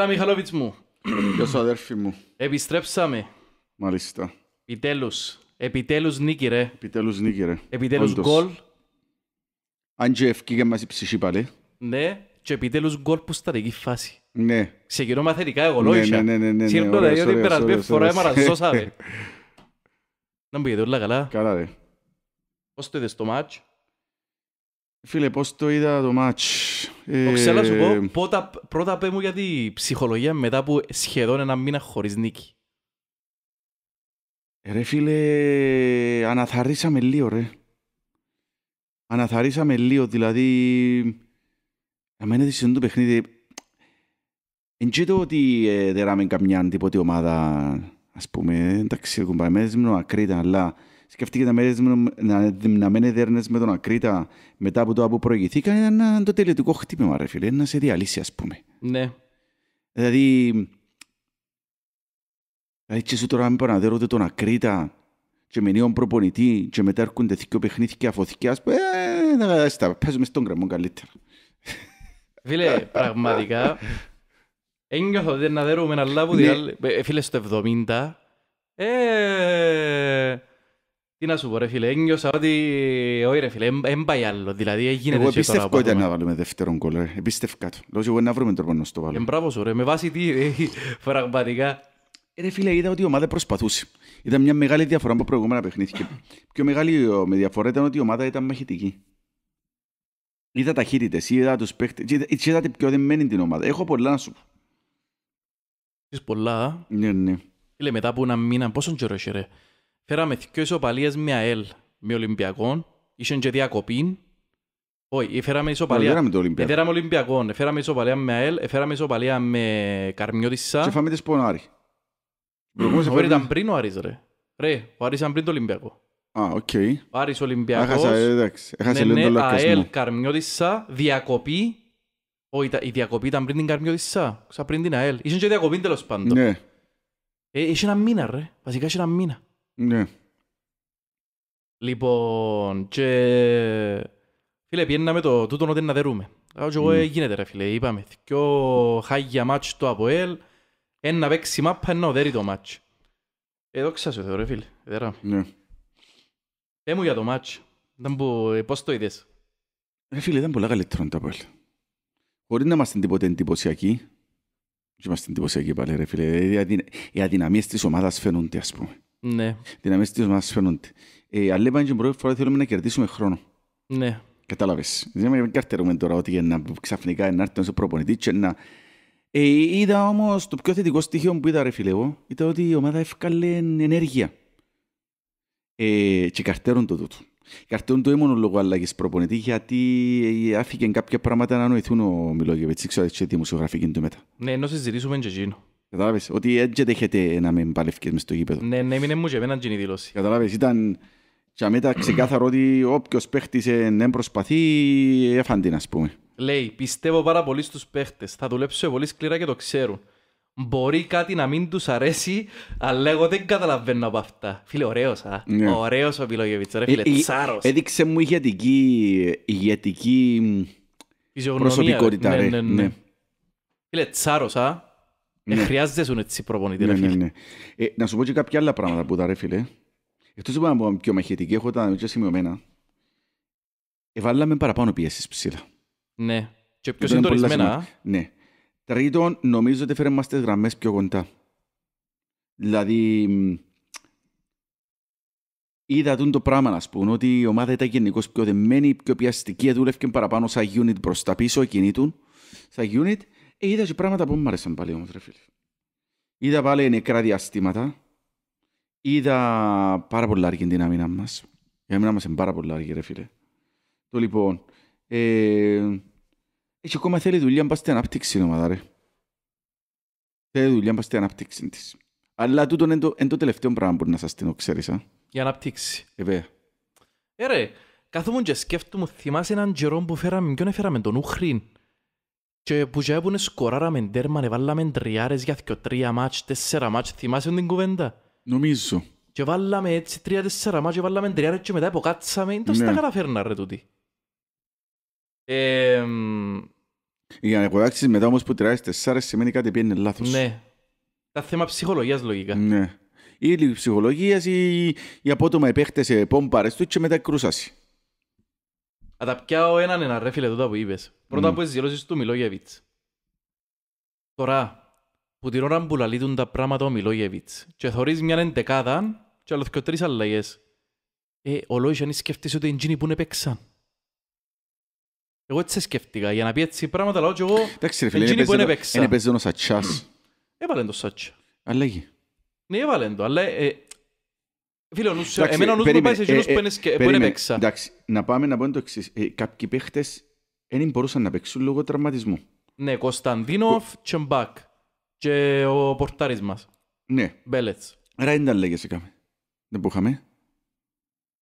Έλα Μιχαλόβιτς μου. Γεια σου αδέρφη μου. Επιστρέψαμε. Μάλιστα. Επιτέλους. Επιτέλους νίκη ρε. Επιτέλους νίκη ρε. Επιτέλους γκολ. Αν και ευκήγε μας η ψυχή πάλι. Ναι. Και επιτέλους γκολ που δική φάση. Ναι. Σε κοινό θετικά εγώ λόγια. Ναι, ναι, ναι. Σύρνω δηλαδή ότι περασμένη φορά εμαραζώσαμε. Να μου πήγε όλα καλά. Καλά ρε. Πώς το είδες το Φίλε, πώς το είδα το μάτς. Ξέρω να σου πω, ε, πρώτα, πρώτα μου για την ψυχολογία μετά που σχεδόν ένα μήνα χωρίς νίκη. Ρε φίλε, αναθαρίσαμε λίγο ρε. Αναθαρίσαμε λίγο, δηλαδή... Εμένα δεν το παιχνίδι. Εν ότι ε, δεν ράμε καμιά τίποτη ομάδα, ας πούμε, εντάξει, κουμπαμές ήμουν ακρίτα, αλλά... Σκεφτείτε να, να μένετε με τον Ακρίτα μετά από το που προηγηθήκαν, ήταν το τελετικό χτύπημα, ρε φίλε, να σε διαλύσει, ας πούμε. Ναι. Δηλαδή. Δηλαδή, σου τώρα παραδέρω παραδέρονται τον Ακρίτα και με νέον προπονητή και μετά έρχονται δύο παιχνίδι και αφωθήκια, ας πούμε, ε, παίζουμε στον κρεμό καλύτερα. Φίλε, πραγματικά, ένιωθω ότι να δέρουμε να λάβουν, φίλε, στο 70, ε, τι να σου πω ρε φίλε, ένιωσα ότι όχι ρε φίλε, δεν πάει άλλο, δηλαδή έγινες Εγώ επίστευκο ήταν να βάλουμε δεύτερον γκολ ρε, επίστευκα το. Λόγω εγώ να βρούμε τρόπο να στο βάλουμε. Ε, μπράβο σου ρε, με βάση τι φραγματικά. Ε, πραγματικά. Ε, ρε φίλε, είδα ότι η ομάδα προσπαθούσε. Ήταν μια μεγάλη διαφορά από προηγούμενα παιχνίδια. Πιο μεγάλη με διαφορά ήταν ότι η ομάδα ήταν μαχητική. Είδα ταχύτητες, είδα τους παίχτες, είδα την πιο δεμένη την ομάδα. Έχω πολλά να σου πω. πολλά. Ναι, ναι. Φίλε, μετά από ένα μήνα, πόσο καιρό είσαι ρε. Φέραμε δύο ισοπαλίες με ΑΕΛ, με Ολυμπιακόν, ήσουν και διακοπή. Όχι, ε, φέραμε ισοπαλία. Φέραμε το Ολυμπιακό. Ε, φέραμε Ολυμπιακό. Ε, φέραμε ισοπαλία με ΑΕΛ, φέραμε ισοπαλία με Καρμιώτισσα. Και φάμε τις πόνο Άρη. Όχι, ήταν πριν ο Άρης, ρε. Ρε, ο Άρης ήταν πριν το Ολυμπιακό. Α, οκ. Ο Άρης Ολυμπιακός. Έχασα, εντάξει. Έχασε ναι, λίγο ναι, το λακκασμό. ΑΕΛ, Καρμιώτισσα, διακοπή. Όχι, η διακοπή ήταν πριν την Καρμιώτισσα. Ξα πριν την ΑΕΛ. Ήσαν και διακοπή τέλος πάντων. Ναι. Είχε ένα μήνα, ρε. Βασικά είχε ένα μήνα. Ναι. Λοιπόν, και... Φίλε, πιέναμε το τούτο ότι να δερούμε. Άρα και εγώ mm. γίνεται ρε φίλε, είπαμε. Δυο χάγια μάτς το Αποέλ, ένα παίξει μάπα, ενώ δέρει το μάτς. Εδώ ξάσου θεωρώ φίλε, δέρα. Ναι. Πέ ε, μου για το μάτς. δεν πω, ε, πώς το είδες. Ρε φίλε, ήταν πολλά καλύτερο το Αποέλ. Μπορεί να είμαστε τίποτε εντυπωσιακοί. Και είμαστε εντυπωσιακοί πάλι ρε φίλε. Οι αδυναμίες της ομάδας φαίνονται ας πούμε. Ναι. Δυναμίες της ομάδας φαίνονται. Ε, αλλά είπαμε την πρώτη φορά θέλουμε να κερδίσουμε χρόνο. Ναι. Κατάλαβες. Δεν καρτερούμε τώρα ότι για να ξαφνικά να έρθει ένας προπονητής και να... Ε, είδα όμως το πιο θετικό στοιχείο που είδα ρε φίλε εγώ, ήταν ότι η ομάδα έφκαλε ενέργεια. Ε, και καρτέρουν το τούτο. Καρτέρουν το ήμουν λόγω αλλαγής προπονητή γιατί ε, άφηκε κάποια πράγματα να νοηθούν ο Μιλόγεβιτ. Ξέρω έτσι δημοσιογραφική του μετά. Ναι, ενώ συζητήσουμε και εκείνο. Καταλάβεις, ότι έτσι δέχεται να παλεύει παλευκές μες στο γήπεδο. Ναι, ναι, μην έμουν και εμένα την δήλωση. Καταλάβεις, ήταν για μετά ξεκάθαρο ότι όποιος παίχτης δεν προσπαθεί, έφαντη να πούμε. Λέει, πιστεύω πάρα πολύ στους παίχτες, θα δουλέψω πολύ σκληρά και το ξέρουν. Μπορεί κάτι να μην τους αρέσει, αλλά εγώ δεν καταλαβαίνω από αυτά. Φίλε, ωραίος, α. Ναι. Ωραίος ο Βιλογεβίτς, ρε ε, φίλε, ε, τσάρος. Έδειξε μου ηγετική, ηγετική προσωπικότητα, ναι, ναι, ναι. ναι. Φίλε, τσάρος, α. Ναι. Ε, χρειάζεται σου έτσι προπονητή, ναι, ρε ναι, φίλε. Ναι, ναι. Ε, να σου πω και κάποια άλλα πράγματα που τα ρε φίλε. Εκτός που είμαι πιο μαχητική, έχω τα και σημειωμένα. Εβάλαμε παραπάνω πιέσεις ψηλά. Ναι. Και πιο συντονισμένα. Ναι. Τρίτον, νομίζω ότι μας τις γραμμές πιο κοντά. Δηλαδή, είδα τον το πράγμα να σπούν ότι η ομάδα ήταν γενικώς πιο δεμένη, πιο πιαστική, δούλευε παραπάνω σαν unit προ τα πίσω, κινήτουν σαν unit ε, είδα και πράγματα που μου αρέσαν πάλι όμως ρε φίλε. Είδα πάλι νεκρά διαστήματα. Είδα πάρα πολλά την μήνα μας. Η αμήνα μας είναι πάρα πολλά λάρκη ρε φίλε. Το λοιπόν, ε, έχει ακόμα θέλει δουλειά να πάει στην ανάπτυξη ομάδα ρε. Θέλει δουλειά να πάει στην ανάπτυξη της. Αλλά τούτο είναι το, είναι το τελευταίο πράγμα που να σας την ξέρεις. Α? Η ανάπτυξη. Ε, βέβαια. Ε ρε, καθόμουν και σκέφτομαι, θυμάσαι έναν καιρό που φέραμε, ποιον έφεραμε τον Ούχριν. Και που και σκοράρα σκοράραμε τέρμα, βάλαμε τριάρες για δυο τρία μάτς, τέσσερα μάτς, θυμάσαι την κουβέντα. Νομίζω. Και βάλαμε έτσι τρία-τέσσερα μάτς και βάλαμε τριάρες και μετά υποκάτσαμε, είναι τόσο τα καταφέρνα ρε τούτη. Ε, για να υποδάξεις μετά όμως που τριάρες τεσσάρες σημαίνει κάτι που είναι λάθος. Ναι. Τα θέμα ψυχολογίας λογικά. Ναι. Ή ψυχολογίας ή, ή απότομα επέχτεσαι ε, πόμπαρες τους και μετά κρούσασαι. Αν τα πιάω έναν ένα ρε φίλε τούτα που είπες. Πρώτα που εζηλώσεις του Μιλόγεβιτς. Τώρα, που την ώρα που λαλείτουν τα πράγματα ο Μιλόγεβιτς και θωρείς μια εντεκάδα και άλλος και τρεις αλλαγές. Ε, ο Λόγης αν σκεφτείς ότι είναι που είναι παίξαν. Εγώ έτσι σκέφτηκα, για να πει έτσι πράγματα λέω και εγώ εντζίνι που παίξαν. Είναι παίζον ο Σατσάς. Έβαλεν το Σατσα. Αλλαγή. Ναι, έβαλεν το, αλλά ε, Φίλε, εμένα ο νους μου πάει σε εκείνους ε, ε, που έπαιξα. Εντάξει, να πάμε να το εξής. Ε, κάποιοι παίχτες δεν μπορούσαν να παίξουν λόγω τραυματισμού. Ναι, Κωνσταντίνοφ, Τσεμπάκ και ο πορτάρης μας. Ναι. Μπέλετς. Άρα δεν τα λέγες έκαμε. Δεν που είχαμε.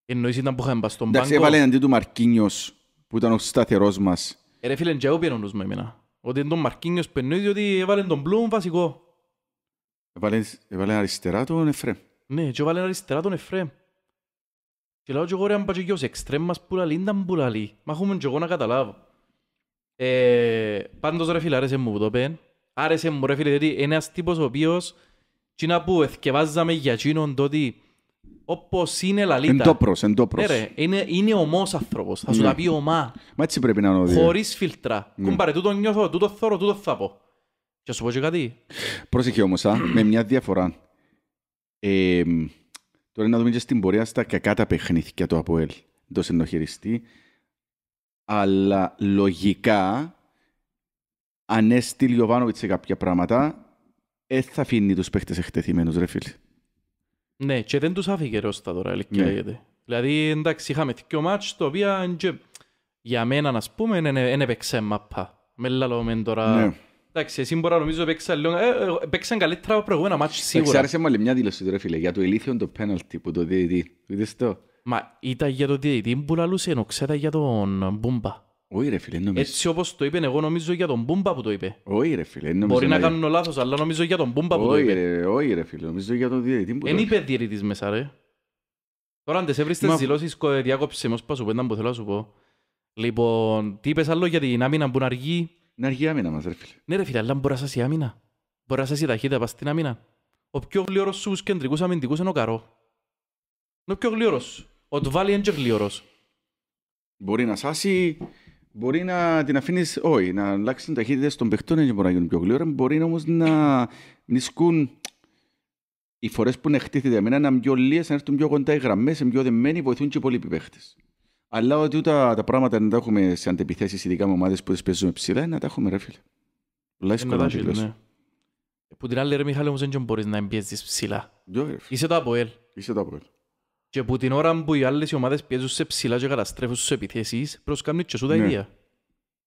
Εννοείς ήταν που είχαμε πας στον πάγκο. Εντάξει, έβαλε αντί του Μαρκίνιος που ήταν ο σταθερός μας. Ρε φίλε, και εγώ πήρε ο νους εμένα. Ότι είναι τον Μαρκίνιος που εννοείς ότι έβαλε τον Μπλουμ βασικό. Έβαλες αριστερά τον Εφρέμ. Ναι, και βάλε αριστερά τον Εφραίμ. Και λέω και εγώ ρε αν πάει και ως εξτρέμ μας που λαλεί, ήταν που λαλεί. Μα έχουμε και εγώ να καταλάβω. Ε, πάντως ρε φίλε, άρεσε μου που το πέν. Άρεσε μου ρε φίλε, γιατί ένας τύπος ο οποίος τι να που εθκευάζαμε για εκείνον το ότι όπως είναι λαλίτα. Εντόπρος, εντόπρος. Ναι, είναι, είναι ομός άνθρωπος, θα σου ναι. τα πει ομά. Μα έτσι πρέπει να είναι Χωρίς φίλτρα. Ναι. Κουμπάρε, τούτο νιώθω, τούτο θωρώ, τούτο θα πω. Και σου πω και κάτι. Πρόσεχε όμως, α, με μια διαφορά. Ε, τώρα να δούμε και στην πορεία στα κακά τα παιχνίδια του Αποέλ. Το συνοχειριστή. Αλλά λογικά, αν έστειλει ο Βάνοβιτ σε κάποια πράγματα, ε, θα αφήνει τους παίχτες εκτεθειμένους, ρε φίλε. Ναι, και δεν τους άφηγε ρόστα τώρα, ηλικία ναι. λέγεται. Δηλαδή, εντάξει, είχαμε δύο μάτς, το οποίο για μένα, να πούμε, δεν έπαιξε μαπά. Με λαλόμεν τώρα... Ναι Εντάξει, εσύ μπορεί να νομίζω παίξαν ε, ε, καλύτερα από προηγούμενα μάτς σίγουρα. Εξάρεσε μου άλλη μια δήλωση τώρα φίλε, για το ηλίθιο το πέναλτι που το διαιτητή. Είδες το. Μα ήταν για το διαιτητή που λαλούσε, ενώ ξέρετε για τον Μπούμπα. Όχι ρε φίλε, νομίζω. Έτσι όπως το είπε, εγώ νομίζω για τον Μπούμπα που το είπε. Όχι ρε φίλε, νομίζω. Μπορεί να κάνουν λάθος, αλλά νομίζω για τον Μπούμπα που το είπε. Όχι ρε φίλε, νομίζω για τον διαιτητή που το είπε. Εν είπε διαιτητής μέσα ρε. Τώρα αν τις έβρεις τις δηλώσεις, διάκοψε μου, σπάσου πέντα που θέλω να σου πω. Λοιπόν, τι είπες άλλο για την άμυνα που είναι αργή, είναι αργή άμυνα μας, ρε φίλε. Ναι, ρε φίλε, αλλά μπορεί να σας η άμυνα. Μπορεί να σας η ταχύτητα, πας στην άμυνα. Ο πιο γλυόρος στους κεντρικούς αμυντικούς είναι ο Καρό. Είναι ο πιο γλυόρος. Ο Τουβάλι είναι και γλυόρος. Μπορεί να σάσει, μπορεί να την αφήνεις, όχι, να αλλάξεις την ταχύτητα των παιχτών, δεν μπορεί να γίνουν πιο γλυόρα. Μπορεί όμως να νισκούν οι φορές που χτίθεται εμένα να πιο λίες, να έρθουν πιο κοντά οι γραμμές, πιο δεμένοι, βοηθούν και πολλοί παίχτες. Αλλά ότι ούτε τα πράγματα να τα έχουμε σε αντεπιθέσει, ειδικά με ομάδες που τι παίζουμε ψηλά, να τα έχουμε ρε φίλε. Τουλάχιστον να ναι. Που την άλλη ρε Μιχάλη όμως δεν μπορείς να πιέζει ψηλά. Είσαι το Αποέλ. Είσαι το Αποέλ. Και που την ώρα που οι άλλες ομάδες πιέζουν σε ψηλά και καταστρέφουν στους επιθέσεις, προσκάνουν και σου τα ναι. ίδια.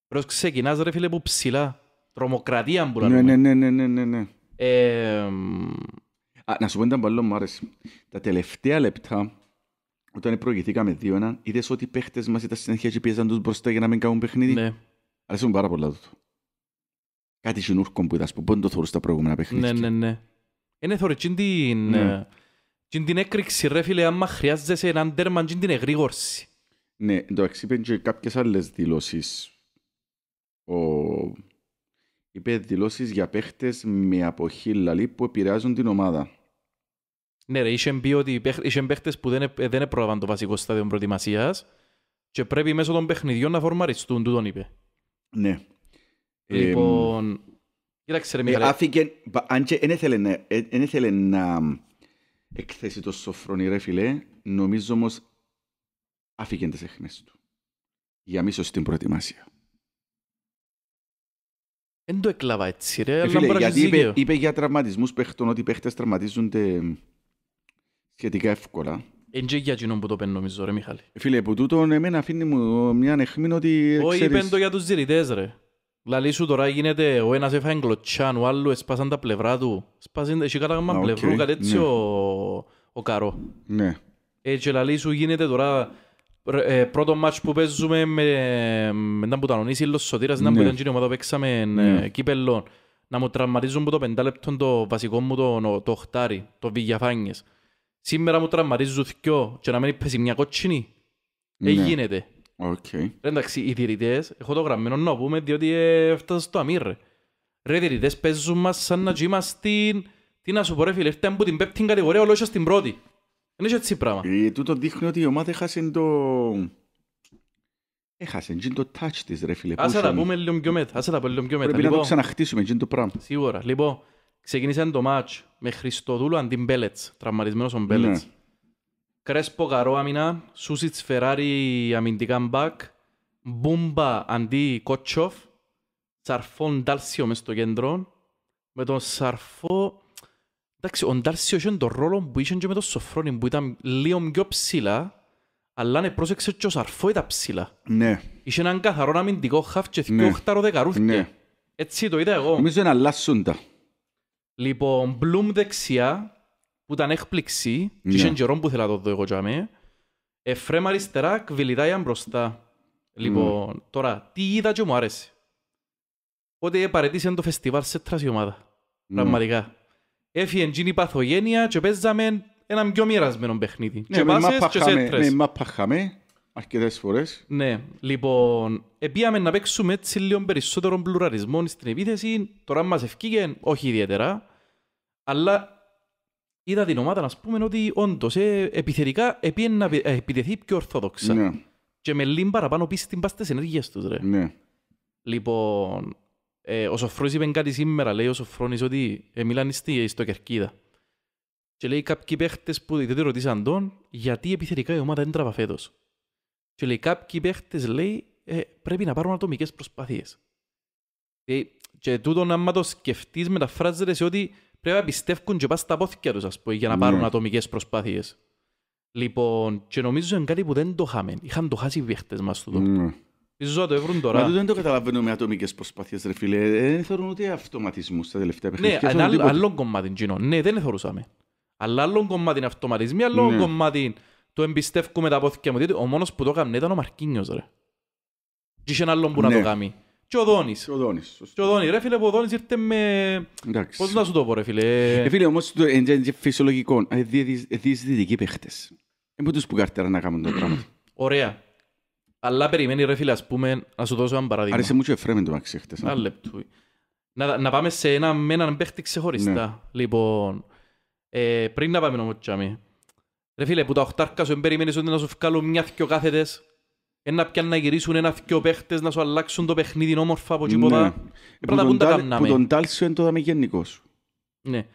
Προς ξεκινάς, ρε φίλε από ψηλά. Τρομοκρατία αν μπορεί να ναι, ναι, ναι, ναι, ναι, ναι, ναι. Ε, Α, να σου πω ήταν παλό μου άρεσε. Τα τελευταία λεπτά όταν προηγηθήκαμε 2-1, είδες ότι οι παίχτες μας ήταν συνέχεια και πίεζαν τους μπροστά για να μην κάνουν παιχνίδι. Ναι. Αρέσουν πάρα πολλά τούτο. Κάτι συνούρκο που είδες, που πότε το θεωρούσε στα προηγούμενα παιχνίδια. Ναι, ναι, ναι. Είναι θεωρεί, την... Ναι. Ε, την έκρηξη ρε φίλε, άμα χρειάζεσαι έναν τέρμαν, την εγρήγορση. Ναι, εντάξει, είπε και κάποιες άλλες δηλώσεις. Ο... Είπε δηλώσεις για παίχτες με αποχή λαλή που επηρεάζουν την ομάδα. Ναι ρε, είχε πει ότι είχε παίχτες που δεν, δεν έπρεπαν το βασικό στάδιο προετοιμασίας και πρέπει μέσω των παιχνιδιών να φορμαριστούν, τον είπε. Ναι. Λοιπόν, κοίταξε ρε ε, Μιχαλέ. Άφηκε, αν και δεν ήθελε να εκθέσει το σοφρόνι ρε φίλε, νομίζω όμως άφηκε τις έχνες του. Για μη σωστή προετοιμασία. Δεν το έκλαβα έτσι ρε, ε, φίλε, γιατί Είπε, είπε για τραυματισμούς παίχτων ότι οι παίχτες τραυματίζονται σχετικά εύκολα. Εν και για κοινό που το παίρνω νομίζω ρε Μιχάλη. Ε, φίλε, που τούτο εμένα αφήνει μου μια ανεχμή ότι Όχι ξέρεις... είπεν το για τους ζηρητές ρε. Λαλή δηλαδή, σου τώρα γίνεται ο ένας έφαγε κλωτσάν, ο άλλου έσπασαν τα πλευρά του. Σπάσαν εσύ κατάγμα okay, πλευρού, κάτι έτσι ναι. ο... ο καρό. Ναι. Έτσι λαλή δηλαδή, σου γίνεται τώρα ε, πρώτο μάτς που παίζουμε με, με έναν που ήταν ο Σωτήρας, έναν ναι. που ήταν κοινή ομάδα που παίξαμε ναι. Ε, κύπελλον. Να μου τραυματίζουν που το πεντάλεπτον το βασικό μου το, το, το χτάρι, το βιγιαφάνιες σήμερα μου τραυματίζουν δυο και να μην πέσει μια κότσινη. Ναι. Ε, γίνεται. Okay. Εντάξει, οι διαιτητές, έχω το γραμμένο να πούμε, διότι ε, έφτασα στο αμύρ. Ρε, οι διαιτητές παίζουν μας σαν να στην... Τι να σου πω ρε φίλε, ήρθαμε από την πέπτη κατηγορία όλο στην πρώτη. Δεν είσαι έτσι πράγμα. Ε, τούτο δείχνει ότι η ομάδα έχασε το... Έχασε, γίνει το touch της ρε φίλε. Άσε τα πούμε λίγο πιο μετά. Πρέπει να το λοιπόν. ξαναχτίσουμε, γίνει το πράγμα. Σίγουρα, λοιπόν. Ξεκίνησε το μάτς με Χριστοδούλου αντί Μπέλετς, τραυματισμένος ο Μπέλετς. Ναι. Κρέσπο καρό άμυνα, Σούσιτς Φεράρι αμυντικά μπακ, Μπούμπα αντί Κότσοφ, Σαρφόν Ντάλσιο μες στο κέντρο, με τον Σαρφό... Εντάξει, ο Ντάλσιο είχε τον ρόλο που είχε και με τον Σοφρόνι που ήταν λίγο πιο ψηλά, αλλά ναι, πρόσεξε και ο Σαρφό ήταν ψηλά. Ναι. Είχε έναν καθαρό αμυντικό χαφ και δύο ναι. οχτάρο δεκαρούθηκες. Ναι. Έτσι το είδα εγώ. Νομίζω είναι αλλάσσοντα. Λοιπόν, Bloom δεξιά, που ήταν έκπληξη, και ναι. είχε καιρό που ήθελα να το δω εγώ για Εφρέμ αριστερά, κβιλιδάια μπροστά. Λοιπόν, ναι. τώρα, τι είδα και μου άρεσε. Ότι παρετήσαν το φεστιβάλ σε τράση ομάδα. Ναι. Πραγματικά. Έφυγε εκείνη η παθογένεια και παίζαμε ένα πιο μοιρασμένο παιχνίδι. Και πάσες και Ναι, μα παχαμε αρκετές φορές. Ναι, λοιπόν, επίαμε να παίξουμε έτσι λίγο περισσότερο πλουραρισμό στην επίθεση. Τώρα μας ευκήγε, όχι ιδιαίτερα αλλά είδα την ομάδα να πούμε ότι όντως ε, επιθερικά επίεν να επιτεθεί πιο ορθόδοξα. Ναι. Και με λίμπα παραπάνω πίσω την πάση της ενέργειας τους. Ρε. Ναι. Λοιπόν, ε, ο Σοφρόνης είπε κάτι σήμερα, λέει ο Σοφρόνης ότι ε, μιλάνε στη, στο Κερκίδα. Και λέει κάποιοι παίχτες που δεν ρωτήσαν τον, γιατί επιθερικά η ομάδα δεν τραβά φέτος. Και λέει κάποιοι παίχτες, λέει, ε, πρέπει να πάρουν ατομικές προσπάθειες. Ε, και, και τούτο να το σκεφτείς μεταφράζεται σε ότι πρέπει να πιστεύουν και πάνε στα πόθηκια τους, ας πούμε, για να mm. πάρουν ναι. ατομικές προσπάθειες. Λοιπόν, και νομίζω είναι κάτι που δεν το είχαμε. Είχαν το χάσει οι βιέχτες μας του ναι. Ίσως το βρουν τώρα. Μα δεν το καταλαβαίνουμε ατομικές προσπάθειες, ρε φίλε. Ε, δεν θεωρούν ούτε αυτοματισμούς στα τελευταία παιχνίδια. Ναι, ένα άλλο κομμάτι, Τζίνο. Ναι, δεν θεωρούσαμε. Αλλά άλλο κομμάτι είναι αυτοματισμοί, άλλο ναι. κομμάτι το εμπιστεύκουμε τα πόθηκια μου. Διότι ο μόνος που το έκανε ήταν ο Μαρκίνιος, ρε. Και είχε ένα άλλο που να το ναι. κάνει και ο Δόνης. Και ο Δόνης. ο Ρε φίλε, ο Δόνης ήρθε με... Πώς να σου το πω ρε φίλε. Ρε φίλε, όμως είναι φυσιολογικό. Ε, Διεσδυτικοί Είναι τους που κάρτερα να κάνουν το πράγμα. Ωραία. Αλλά περιμένει ρε φίλε, ας να σου το Να, πάμε πριν να πάμε ένα πια να γυρίσουν ένα δυο παίχτες, να σου αλλάξουν το παιχνίδι όμορφα από τίποτα. Πρέπει να τα κάναμε. Που τον Τάλσιο είναι δάμε γενικός. Ναι.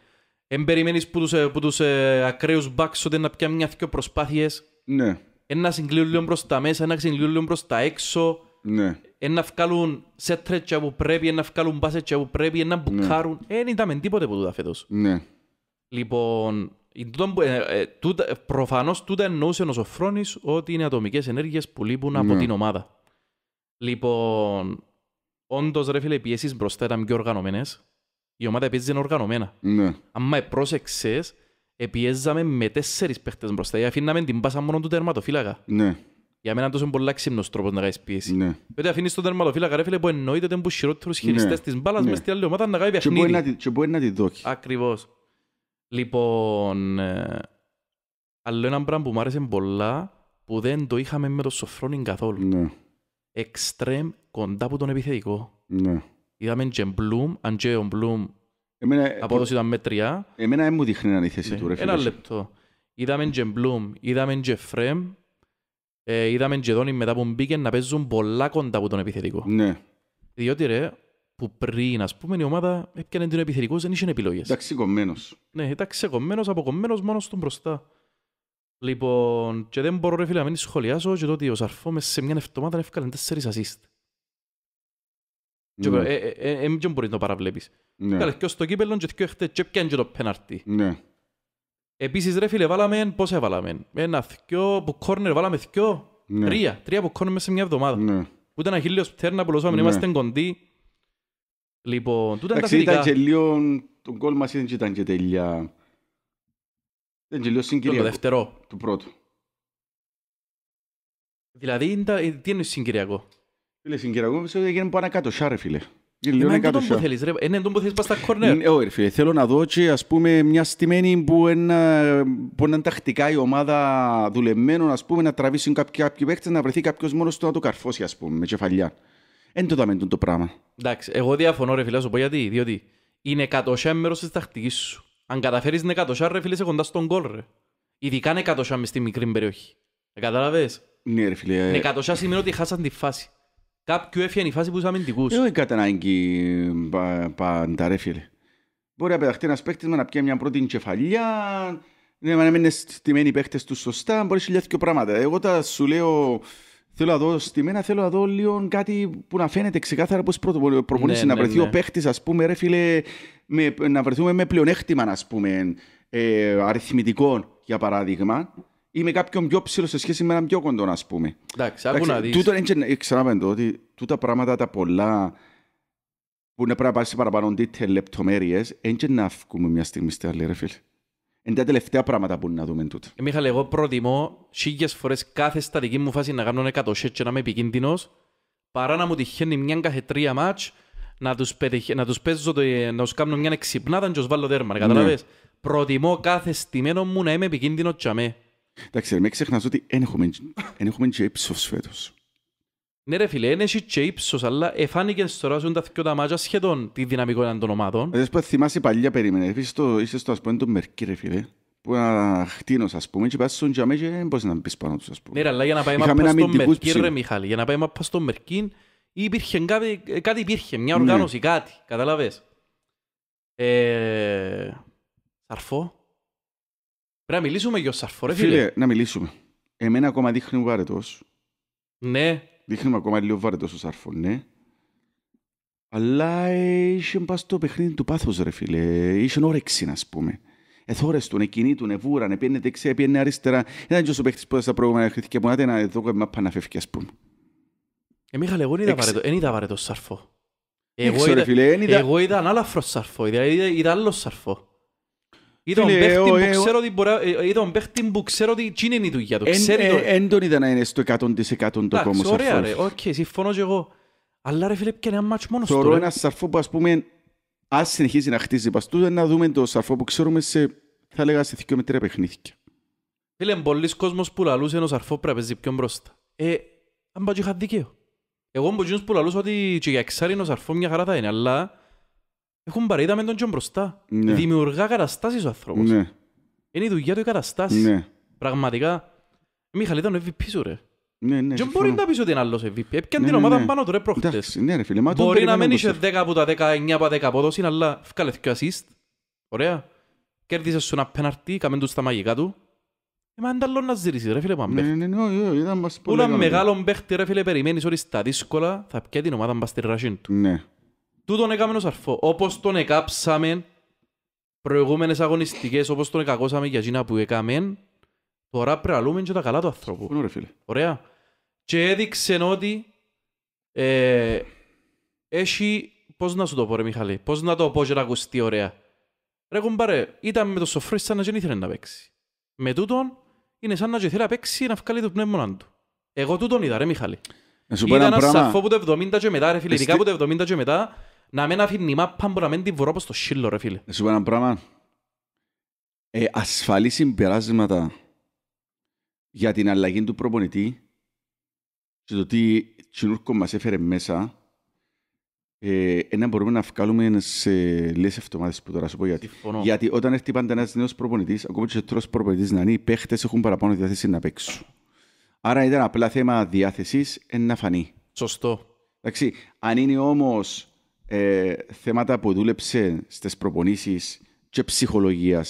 Εν περιμένεις που τους, ε, που τους ε, ακραίους μπάξ ότι να πιάνουν μια δυο προσπάθειες. Ναι. Ένα συγκλείουν λίγο προς τα μέσα, ένα συγκλείουν λίγο προς τα έξω. Ναι. Ένα βγάλουν σέτρετσα που πρέπει, ένα βγάλουν μπάσετσα που πρέπει, ένα ναι. μπουκάρουν. ναι. ε, είδαμε τίποτε που τούτα φέτος. Ναι. Λοιπόν, ε, ε, ε, Προφανώς τούτα εννοούσε ο Σοφρόνης ότι είναι ατομικές ενέργειες που λείπουν από ναι. την ομάδα. Λοιπόν, όντως ρε φίλε, οι πιέσεις μπροστά ήταν πιο οργανωμένες. Η ομάδα επίσης είναι οργανωμένα. Ναι. Αν πρόσεξε, πιέζαμε με τέσσερις παίχτες μπροστά. αφήναμε την πάσα μόνο του τερματοφύλακα. Ναι. Για μένα τόσο πολύ ξύμνο τρόπος να κάνεις πίεση. Ναι. Διότι αφήνεις τον τερματοφύλακα, ρε φίλε, που εννοείται ότι είναι χειρότερου χειριστέ ναι. της μπάλας ναι. μες στην άλλη ομάδα να κάνει παιχνίδι. Και μπορεί να τη δώσει. Ακριβώς. Λοιπόν, ε, άλλο ένα πράγμα που μου άρεσε πολλά που δεν το είχαμε με το Σοφρόνιν καθόλου. Ναι. Εξτρέμ κοντά από τον επιθετικό. Ναι. Είδαμε και Μπλουμ, αν και ο Μπλουμ Εμένα... Ε, απόδοση ήταν μέτρια. Εμένα δεν μου δείχνει να είναι η θέση ναι. του. Ρε, ένα λεπτό. Είδαμε και Μπλουμ, είδαμε και Φρέμ, ε, είδαμε και Δόνι μετά που μπήκε να παίζουν πολλά κοντά από τον επιθετικό. Ναι. Διότι ρε, που πριν, ας πούμε, η ομάδα έπιανε την επιθετικό, δεν είχε επιλογές. Εντάξει, κομμένο. Ναι, εντάξει, κομμένο, αποκομμένο μόνο του μπροστά. Λοιπόν, και δεν μπορώ ρε φίλε να μην σχολιάσω και το ότι ο Σαρφό μέσα σε μια εβδομάδα έφυγαν τέσσερις ασίστ. Δεν mm. ε, ε, ε, ε, μπορείς να το παραβλέπεις. Ναι. Καλές και στο κύπελλον και έφτιαξε και πιάνε και το πέναρτι. Ναι. Επίσης ρε φίλε βάλαμε, πώς έβαλαμε, ένα θκιο που κόρνερ βάλαμε θκιο, ναι. τρία, τρία που κόρνερ μέσα σε μια εβδομάδα. Ναι. Ούτε ένα χίλιος πτέρνα που λοσάμε, ναι. είμαστε κοντοί. Λοιπόν, τούτα Εντάξει, ήταν και λίγο, το κόλ μας δεν ήταν και τέλεια. Δεν και λίγο συγκυριακό. Το δεύτερο. Του πρώτου. Δηλαδή, ήταν, τι είναι συγκυριακό. Φίλε, συγκυριακό, πιστεύω ότι έγινε πάνω κάτω, σάρε φίλε. Ε, είναι τον που θέλεις ρε, είναι τον που θέλεις πας στα κόρνερ. Όχι φίλε, θέλω να δω και ας πούμε μια στιμένη που είναι τακτικά η ομάδα δουλεμένων ας πούμε να τραβήσουν κάποιοι παίκτες να βρεθεί κάποιος μόνος του να το καρφώσει ας πούμε με κεφαλιά. Εν το δαμέντον το πράγμα. Εντάξει, εγώ διαφωνώ ρε φίλε, σου πω γιατί. Διότι είναι κατοσιά μέρος της τακτικής σου. Αν καταφέρεις είναι κατοσιά ρε φίλε, σε κοντά στον κόλ ρε. Ειδικά είναι κατοσιά μες στη μικρή περιοχή. Ε, κατάλαβες. Ναι ρε φίλε. Είναι κατοσιά σημαίνει ότι χάσαν τη φάση. Κάποιου έφυγαν η φάση που είσαι αμυντικούς. Εγώ κατά ανάγκη πάντα ρε φίλε. Μπορεί να πεταχτεί ένας παίκτης με να πιέ μια πρώτη κεφαλιά, ναι, να μην είναι στημένοι παίκτες τους σωστά, μπορεί να πράγματα. Εγώ τα σου λέω Θέλω να δω στη μένα, θέλω να δω λίγο κάτι που να φαίνεται ξεκάθαρα πώς προπονήσει. Ναι, να ναι, βρεθεί ναι, ο παίχτης, ας πούμε, ρε φίλε, με, να βρεθούμε με πλεονέκτημα, ας πούμε, ε, αριθμητικό, για παράδειγμα, ή με κάποιον πιο ψηλό σε σχέση με έναν πιο κοντό, ας πούμε. Εντάξει, άκου να δεις. Ε, ότι τούτα πράγματα τα πολλά που να πρέπει να πάρεις παραπάνω δείτε λεπτομέρειε, έτσι να βγούμε μια στιγμή στη άλλη, ρε φίλε είναι τα τελευταία πράγματα που να δούμε τούτο. Ε, Μίχαλε, εγώ προτιμώ χίλιες φορές κάθε στατική μου φάση να κάνω ένα σετ και να είμαι επικίνδυνος παρά να μου τυχαίνει μια κάθε τρία μάτς να τους, πετυχ... να τους παίζω, το, να τους κάνω μια εξυπνάτα και τους βάλω δέρμα, ναι. καταλάβες. Προτιμώ κάθε στιμενο μου να είμαι επικίνδυνος και αμέ. Εντάξει, μην ξεχνάς ότι δεν έχουμε και ύψος φέτος. Ναι ρε φίλε, είναι και ύψος, αλλά εφάνηκε τώρα ζουν τα δυο τα μάτια σχεδόν τη δυναμικότητα των ομάδων. Δες που θυμάσαι παλιά περίμενε, είσαι στο ας πούμε το Μερκή ρε φίλε, που είναι χτίνος ας πούμε και πας στον Τζαμέ και δεν μπορείς να μπεις πάνω τους ας πούμε. Ναι ρε, αλλά για να πάει μάπα στο Μερκή ρε Μιχάλη, για να πάει μάπα στο Μερκή υπήρχε κάτι, κάτι υπήρχε, μια ναι. οργάνωση, ναι. κάτι, καταλαβες. Ε, σαρφό. Πρέπει να μιλήσουμε για σαρφό ρε φίλε. Φίλε, να μιλήσουμε. Εμένα ακόμα δείχνει βάρετος. Ναι, Δείχνουμε ακόμα λίγο βαρετός στο σάρφο, ναι. Αλλά είσαι πας στο παιχνίδι του πάθους, ρε φίλε. Είχε όρεξη, να σπούμε. Εθόρεστον, τον, του εβούραν, επένε δεξιά, επένε αριστερά. Ήταν και ο παίχτης που στα προηγούμενα χρήθηκε από να εδώ να φεύγει, ας πούμε. Ε, Μίχαλ, εγώ δεν είδα βαρετό σάρφο. Εγώ είδα σάρφο, είδα άλλο σάρφο. Δηλαδή Είδα ε, ε, τον παίχτη που ξέρω ότι μπορεί, είναι η δουλειά του. Ε, εν τον είδα να είναι στο 100% το κόμμα σαρφός. Ωραία ρε, οκ, συμφωνώ και εγώ. Αλλά ρε φίλε, πιάνε ένα μάτσο μόνος του. Θεωρώ ένας σαρφός που ας πούμε, ας συνεχίζει να χτίζει παστού, να δούμε το σαρφό που ξέρουμε σε, θα έλεγα, σε θυκιο με τρία παιχνίδια. Φίλε, πολλοί κόσμος που λαλούσε ένα σαρφός πρέπει να παίζει πιο μπροστά. Ε, αν πάω και είχα δικαίω. Εγώ μπορούσα που λαλούσα ότι και για εξάρι ένα σαρφός μια χαρά θα είναι, αλλά έχουν παρέτα με τον και μπροστά. Ναι. Δημιουργά καταστάσεις ο άνθρωπος. Ναι. Είναι η δουλειά του η καταστάση. Ναι. Πραγματικά, Μιχαλή ήταν ο MVP σου ρε. Ναι, ναι, και μπορεί να πεις ότι είναι άλλος MVP. Έπιαν ναι, την ναι, ομάδα ναι, πάνω του ρε προχτές. Ναι, ρε, φίλε, μα μπορεί να μην είσαι 10 από τα 19 από τα 10 από δόση, αλλά βγάλε και assist. Ωραία. Κέρδισε σου ένα πέναρτι, κάμεν τους στα μαγικά του. Ε, μα είναι άλλο να ζήρισεις ρε φίλε πάμε. Ναι, ναι, ναι, ναι, ναι, ήταν μας πολύ καλό. Ούλα ναι. μεγάλο παίχτη ρε φίλε περιμένεις όλοι στα δύσκολα, θα πιάει την ομάδα μπας στη ρασίν του. Ναι τούτον έκαμε ως αρφό. Όπως τον εκάψαμε προηγούμενες αγωνιστικές, όπως τον εκακώσαμε για εκείνα που έκαμε, τώρα πραλούμε και τα καλά του ανθρώπου. Ωραία, φίλε. Ωραία. Και έδειξε ότι ε, έχει, πώς να σου το πω ρε Μιχαλή, πώς να το πω και να ακουστεί ωραία. Ρε κουμπάρε, ήταν με το σοφρό σαν να δεν ήθελε να παίξει. Με τούτον είναι σαν να και θέλει να παίξει να βγάλει το πνεύμα του. Εγώ τούτον είδα ρε Μιχαλή. Ήταν ένα σαφό που το 70 και μετά ρε φίλε, ειδικά που το 70 και μετά να μην αφήνει η μάπα που να μην τη βρω προς το σύλλο ρε φίλε. Σου πω ένα πράγμα. Ε, ασφαλή συμπεράσματα για την αλλαγή του προπονητή και το τι τσινούρκο μας έφερε μέσα ε, ε, να μπορούμε να βγάλουμε σε λίγες εβδομάδες που τώρα σου πω γιατί. Συμφωνώ. Γιατί όταν έρθει πάντα ένας νέος προπονητής, ακόμα και ο τρόπος προπονητής να είναι, οι παίχτες έχουν παραπάνω διάθεση να παίξουν. Άρα ήταν απλά θέμα διάθεσης, να φανεί. Σωστό. Εντάξει, αν είναι όμως ε, θέματα που δούλεψε στις προπονήσεις και ψυχολογίας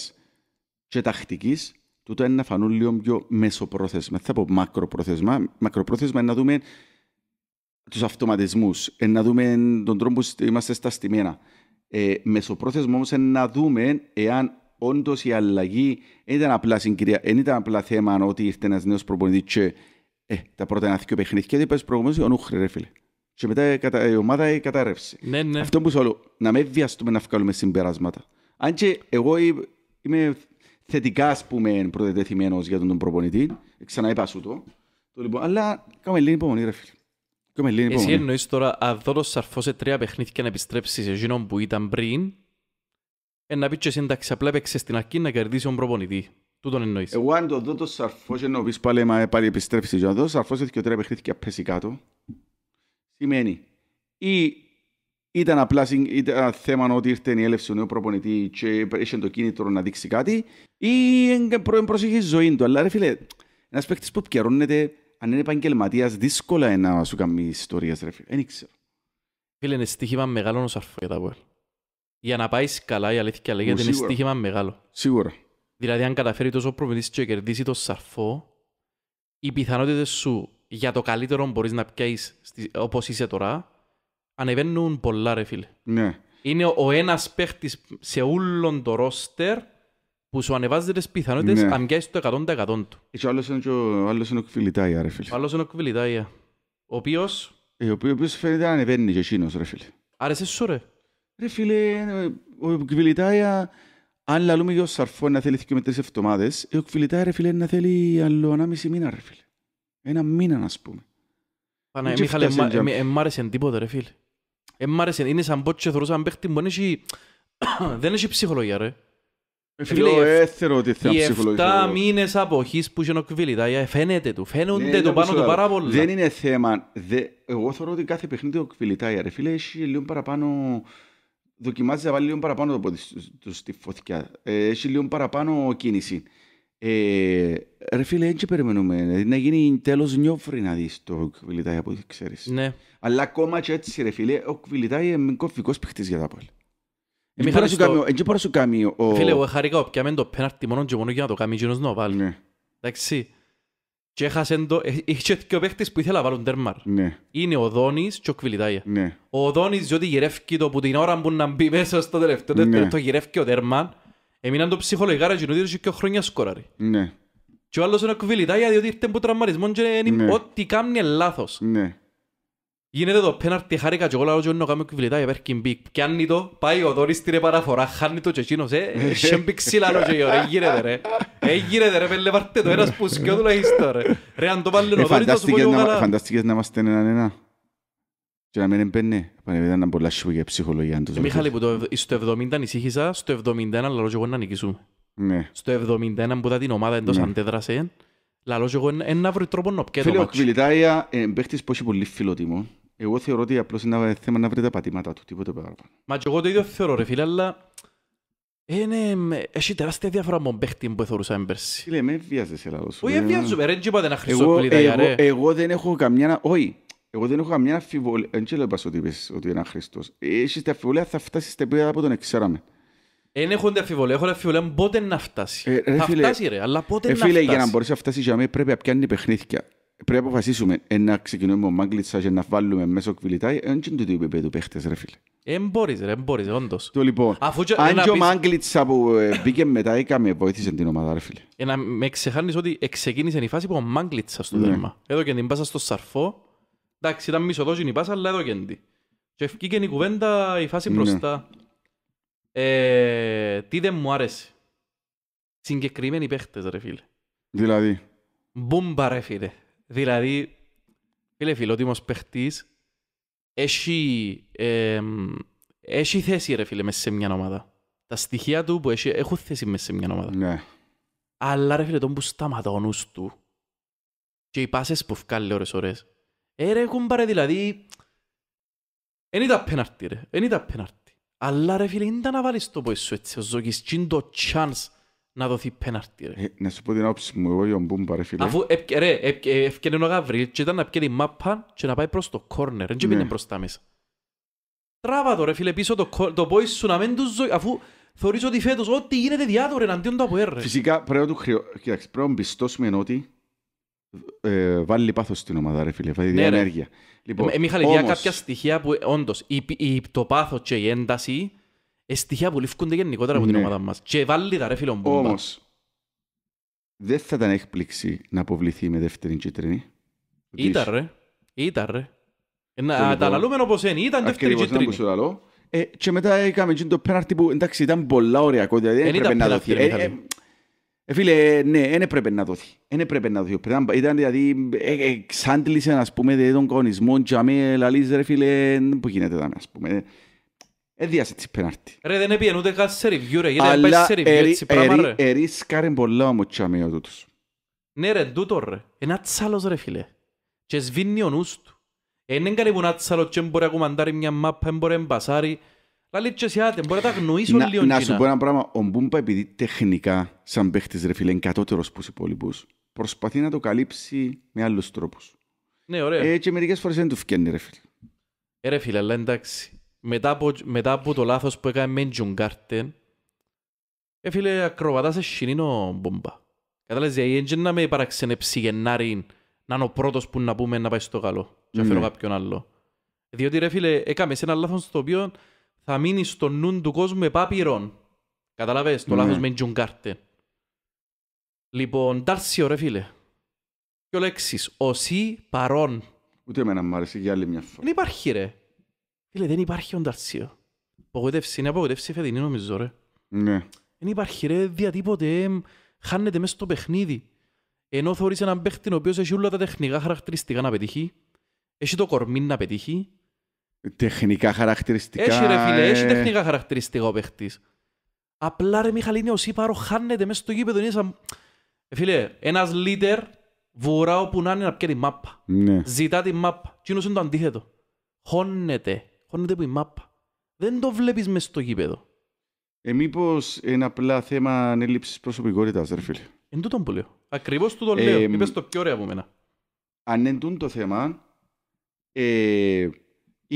και τακτικής, τούτο είναι να φανούν λίγο πιο μεσοπρόθεσμα. Θα πω μακροπρόθεσμα. Μακροπρόθεσμα είναι να δούμε τους αυτοματισμούς, να δούμε τον τρόπο που είμαστε στα στημένα. Ε, μεσοπρόθεσμα όμως είναι να δούμε εάν όντως η αλλαγή δεν ήταν απλά συγκυρία, δεν ήταν απλά θέμα ότι ήρθε ένας νέος προπονητής και ε, τα πρώτα να δύο παιχνίδια. Και δεν προηγουμένω, ο Νούχρε, ρε φίλε και μετά η ομάδα η κατάρρευση. Ναι, ναι. Αυτό που σου να μην βιαστούμε να βγάλουμε συμπεράσματα. Αν και εγώ είμαι θετικά, προτεθειμένο για τον προπονητή, ξαναείπα σου το, το λοιπόν, αλλά κάνουμε λίγη υπομονή, ρε φίλε. Εσύ εννοείς τώρα, αν δώρος το σαρφό σε τρία παιχνίδια να επιστρέψεις σε εκείνον που ήταν πριν, ε, να πει και σύνταξη, απλά έπαιξες στην αρχή να κερδίσει τον προπονητή. Τούτον εννοείς. Εγώ αν το δω το σαρφό και να πάλι, πάλι επιστρέψεις, αν δω το σαρφό σε τρία παιχνίδια πέσει κάτω, σημαίνει ή ήταν απλά ήταν θέμα ότι ήρθε η έλευση του νέου προπονητή και είχε το κίνητρο να δείξει κάτι ή προσέχει η ζωή του. Αλλά ρε φίλε, ένας παίκτης που πιερώνεται, αν είναι επαγγελματίας, δύσκολα είναι να σου κάνει ιστορία, ρε φίλε. Δεν ξέρω. Φίλε, είναι στοίχημα μεγάλο ο τα βουέλ. Για να πάεις καλά, η αλήθεια λέγεται είναι στοίχημα μεγάλο. Σίγουρα. Δηλαδή, αν καταφέρει τόσο προπονητής και κερδίσει το Σαρφό, οι πιθανότητες σου για το καλύτερο μπορείς να πιάσεις όπως είσαι τώρα, ανεβαίνουν πολλά ρε φίλε. Ναι. Είναι ο ένας παίχτης σε όλον το ρόστερ που σου ανεβάζει τις πιθανότητες ναι. αν πιάσεις το 100% του. Και άλλος είναι, ο, άλλος είναι ο Κβιλιτάια ρε φίλε. Ο άλλος είναι ο Κβιλιτάια. Ο οποίος... Ε, ο οποίος φαίνεται να ανεβαίνει και εκείνος ρε φίλε. Άρεσες σου ρε. Ρε φίλε, ο Κβιλιτάια... Αν λαλούμε για ο Σαρφό να θέλει και με τρεις εβδομάδες, ε, ο Κβιλιτάια ρε φίλε να θέλει άλλο ανάμιση μήνα ρε φίλε. Ένα μήνα, ας πούμε. Πανα, Μιχάλε, εμ' άρεσε τίποτα, ρε φίλε. Εμ' άρεσε, είναι σαν πότσο θεωρούσα έναν παίχτη που δεν έχει ψυχολογία, ρε. Ε, ε, φίλε, έθερο ότι θέλω ψυχολογία. Οι 7 μήνες αποχής που είσαι ο Κβίλιτα, ε, φαίνεται του, φαίνονται ναι, το πάνω του πάρα πολλά. Δεν είναι θέμα, εγώ θεωρώ ότι κάθε παιχνίδι ο Κβίλιτα, ρε φίλε, έχει λίγο παραπάνω δοκιμάζει να βάλει λίγο παραπάνω το πόδι του στη φωτιά. Έχει λίγο παραπάνω κίνηση. Ε, ρε φίλε, έτσι περιμένουμε. Δηλαδή να γίνει τέλος νιόφρυ να δεις το Κβιλιτάι από ό,τι ξέρεις. Ναι. Αλλά ακόμα και έτσι ρε φίλε, ο Κβιλιτάι είναι κοφικός παιχτής για τα πόλη. Δεν μπορεί να σου κάνει ο... Φίλε, εγώ χαρικά πιάμε το πέναρτι μόνο και μόνο για να το κάνει γίνος να Ναι. Εντάξει. Και έχασε το... Ε, είχε και ο παίχτης που ήθελα να βάλουν τέρμαρ. Ναι. Είναι ο Δόνης και ο Κβιλιτάι. Ναι. Ο Δόνης διότι γυρεύει το που την ώρα που να μπει μέσα στο τελευταίο, ναι. ο τέρμαρ. Έμειναν το ψυχολογικά ρε κοινούτοι και χρόνια σκόραρε. Ναι. Και ο άλλος είναι κουβιλιτάγια διότι ήρθε από τραυματισμό και είναι ναι. ό,τι κάνει λάθος. Ναι. Γίνεται το πέναρτι χάρηκα και εγώ λαό και να κάνω για πέρκιν μπικ. Πιάνει το, πάει ο Δόρης την παραφορά, χάνει το και εκείνος, ε, σέμπι ναι. ξύλανο και γιο, ρε, γίνεται ρε. Ε, γίνεται ρε, πέλε βάρτε το ένας που σκιώ του λαγίστο ρε. Ρε, αν το πάλι ο ε, Δόρης θα σου πω καλά. Φαντάστηκες να είμαστε έναν ένα. Και να μην εμπαινε. μπαίνει, ήταν πολλά σου για ψυχολογία. Ε, Μιχάλη, που το, στο 70 ανησύχησα, στο 71 λαλός και εγώ να νικήσουμε. Ναι. Στο 71 που ήταν την ομάδα εντός ναι. αντέδρασε, λαλός και εγώ να βρει τρόπο να πιέτω. Φίλε, ο Κβιλιτάια, ε, παίχτης που έχει πολύ φιλότιμο, εγώ θεωρώ ότι απλώς είναι ένα θέμα να βρει τα πατήματα του, τίποτε παραπάνω. Μα και εγώ το ίδιο θεωρώ ρε φίλε, αλλά είναι, έχει τεράστια διαφορά από παίχτη που θεωρούσαμε πέρσι. Φίλε, με βιάζεσαι λάθος. Όχι, βιάζομαι, ρε, είπατε να χρυσοκλητάει, ρε. Εγώ δεν έχω καμιά, όχι, εγώ δεν έχω καμία αφιβολία. Δεν ξέρω ότι είπες ότι είναι αχρηστός. Έχεις την αφιβολία θα φτάσεις στην επίπεδα που τον ξέραμε. Δεν έχω την αφιβολία. Έχω την αμφιβολία πότε να φτάσει. Ε, ρε, θα φίλε, φτάσει ρε, αλλά πότε ε, να φίλε, φτάσει. για να μπορείς να φτάσεις για μένα πρέπει να πιάνει παιχνίδια. Πρέπει να αποφασίσουμε ε, να ξεκινούμε ο Μάγκλητσα και ε, να βάλουμε μέσω κβιλιτάι. Δεν ξέρω είναι το επίπεδο παίχτες ρε φίλε. Δεν μπορείς, ρε, μπορείς, όντως. Το λοιπόν, Αφού και, αν και ο πεις... Μάγκλητσα που ε, μπήκε μετά έκαμε ε, βοήθησε την ομάδα ρε φίλε. Ε, να με ξεχάνεις ότι ξεκίνησε η φάση που ο Μάγκλητσα στο ναι. δέρμα. Εδώ και την πάσα στο σαρφό Εντάξει, ήταν η πάσα, αλλά εδώ κέντη. Και ευκήκε η κουβέντα, η φάση ναι. μπροστά. Ε, τι δεν μου άρεσε. Συγκεκριμένοι παίχτες, ρε φίλε. Δηλαδή. Μπούμπα, ρε φίλε. Δηλαδή, φίλε φίλε, ο τίμος παίχτης, έχει, έχει θέση, ρε φίλε, μέσα σε μια ομάδα. Τα στοιχεία του που έχει, έχουν θέση μέσα σε μια ομάδα. Ναι. Αλλά, ρε φίλε, τον που σταματώνουν τους και οι πάσες που βγάλει ώρες ώρες, Ερε ρε κουμπάρε δηλαδή... Εν ήταν πέναρτη ρε, εν ήταν πέναρτη. Αλλά ρε φίλε, ήταν να βάλεις το πόησο έτσι, ο Ζόκης τσιν το τσάνς να δοθεί πέναρτη ρε. να σου πω την άποψη μου, εγώ για μπούμπα ρε φίλε. Αφού ρε, ευκαιρνε ο Γαβρίλ και ήταν να πιέλει μάπα και να πάει προς το κόρνερ, δεν και πήγαινε προς τα μέσα. Τράβα το ρε φίλε πίσω το, το πόησο να μην του ζωή, αφού θεωρείς ότι φέτος ό,τι γίνεται διάδορε εναντίον το από έρε. Φυσικά πρέπει να του χρειώ... Κοιτάξτε, πρέπει να πιστώσουμε ότι ε, βάλει πάθο στην ομάδα, ρε φίλε. Βάλει ναι, ενέργεια. Λοιπόν, ε, ε Μιχαλή, όμως... κάποια στοιχεία που ε, όντως το πάθος και η ένταση είναι στοιχεία που ληφκούνται γενικότερα από ναι. την ομάδα μας. Και βάλει τα ρε φίλε μπουμπά. Όμως, δεν θα ήταν έκπληξη να αποβληθεί με δεύτερη τσιτρινή Ήταν ρε. Ήταν ρε. Ε, να λοιπόν- τα λαλούμε όπως είναι. Ήταν δεύτερη τσιτρινή Ε, και μετά έκαμε το πέναρτι που εντάξει ήταν πολλά ωριακό. Δηλαδή δεν έπρεπε να δοθεί. Ε, φίλε, ναι, δεν έπρεπε να δοθεί. Δεν έπρεπε να δοθεί. Ήταν δηλαδή, ε, ε εξάντλησε, ας πούμε, δηλαδή, τον κονισμό και αμέ, λαλείς, ρε φίλε, που γίνεται δάμε, ας πούμε. Έδιασε ε, τις πέναρτι. Ρε, δεν έπιεν ούτε κάτι σε review, ρε, γιατί δεν πάει σε review, έτσι πράγμα, ρε. Ερίσκαρε πολλά όμως και αμέ ο τούτος. Ναι, ρε, τούτο, ρε. Ένα τσάλος, ρε, φίλε. Και σβήνει ο νους του. Είναι κανένα που ένα τσάλος και μπορεί να κουμαντάρει μια μάπα, μπορεί να μπασάρει. Πάλι άτε, μπορεί να τα γνωρίσουν λίγο. Να, να σου πω ένα πράγμα. Ο Μπούμπα, επειδή τεχνικά, σαν παίχτης ρε φίλε, είναι κατώτερος από τους υπόλοιπους, προσπαθεί να το καλύψει με άλλους τρόπους. Ναι, ωραία. Ε, και μερικές φορές δεν του φκένει, ρε φίλε. Ε, ρε φίλε, αλλά εντάξει. Μετά από, μετά από το λάθος που έκανε με Τζουγκάρτεν, ε, φίλε, ακροβατάς σε ο Μπούμπα. Κατάλαβες, η Έντζεν να με παραξενεψεί Γενάρη να είναι ο πρώτος που να πούμε να πάει στο καλό. Και να φέρω ναι. κάποιον άλλο. Διότι ρε φίλε, έκαμε ένα λάθος στο οποίο θα μείνει στο νου του κόσμου με επάπειρον. Καταλαβες, το ναι. λάθος με Τζον Κάρτε. Λοιπόν, τάρσιο ρε φίλε. Ποιο λέξεις, οσύ παρόν. Ούτε εμένα μου αρέσει για άλλη μια φορά. Δεν υπάρχει ρε. Φίλε, δεν υπάρχει ο τάρσιο. Απογοητεύση, είναι απογοητεύση φετινή νομίζω ρε. Ναι. Δεν υπάρχει ρε, τίποτε χάνεται μέσα στο παιχνίδι. Ενώ θεωρείς έναν παίχτη ο οποίος έχει όλα τα τεχνικά χαρακτηριστικά να πετύχει, έχει το κορμί να πετύχει, Τεχνικά χαρακτηριστικά. Έχει ρε φίλε, έχει ε. τεχνικά χαρακτηριστικά ο παίχτης. Απλά ρε Μιχαλίνη, ο Σίπαρο χάνεται μέσα στο γήπεδο. Είναι σαν... Ε, φίλε, ένας leader βουρά όπου να είναι να πιέρει μάπα. Ναι. Ζητά τη μάπα. Τι είναι το αντίθετο. Χώνεται. Χώνεται από η μάπα. Δεν το βλέπεις μέσα στο γήπεδο. Ε, Μήπως είναι απλά θέμα ανέλυψη προσωπικότητας, ρε φίλε. Εν τούτον που λέω. Ακριβώς το ε, λέω. Ε, Είπες το πιο ωραίο από μένα. Αν είναι το θέμα, ε,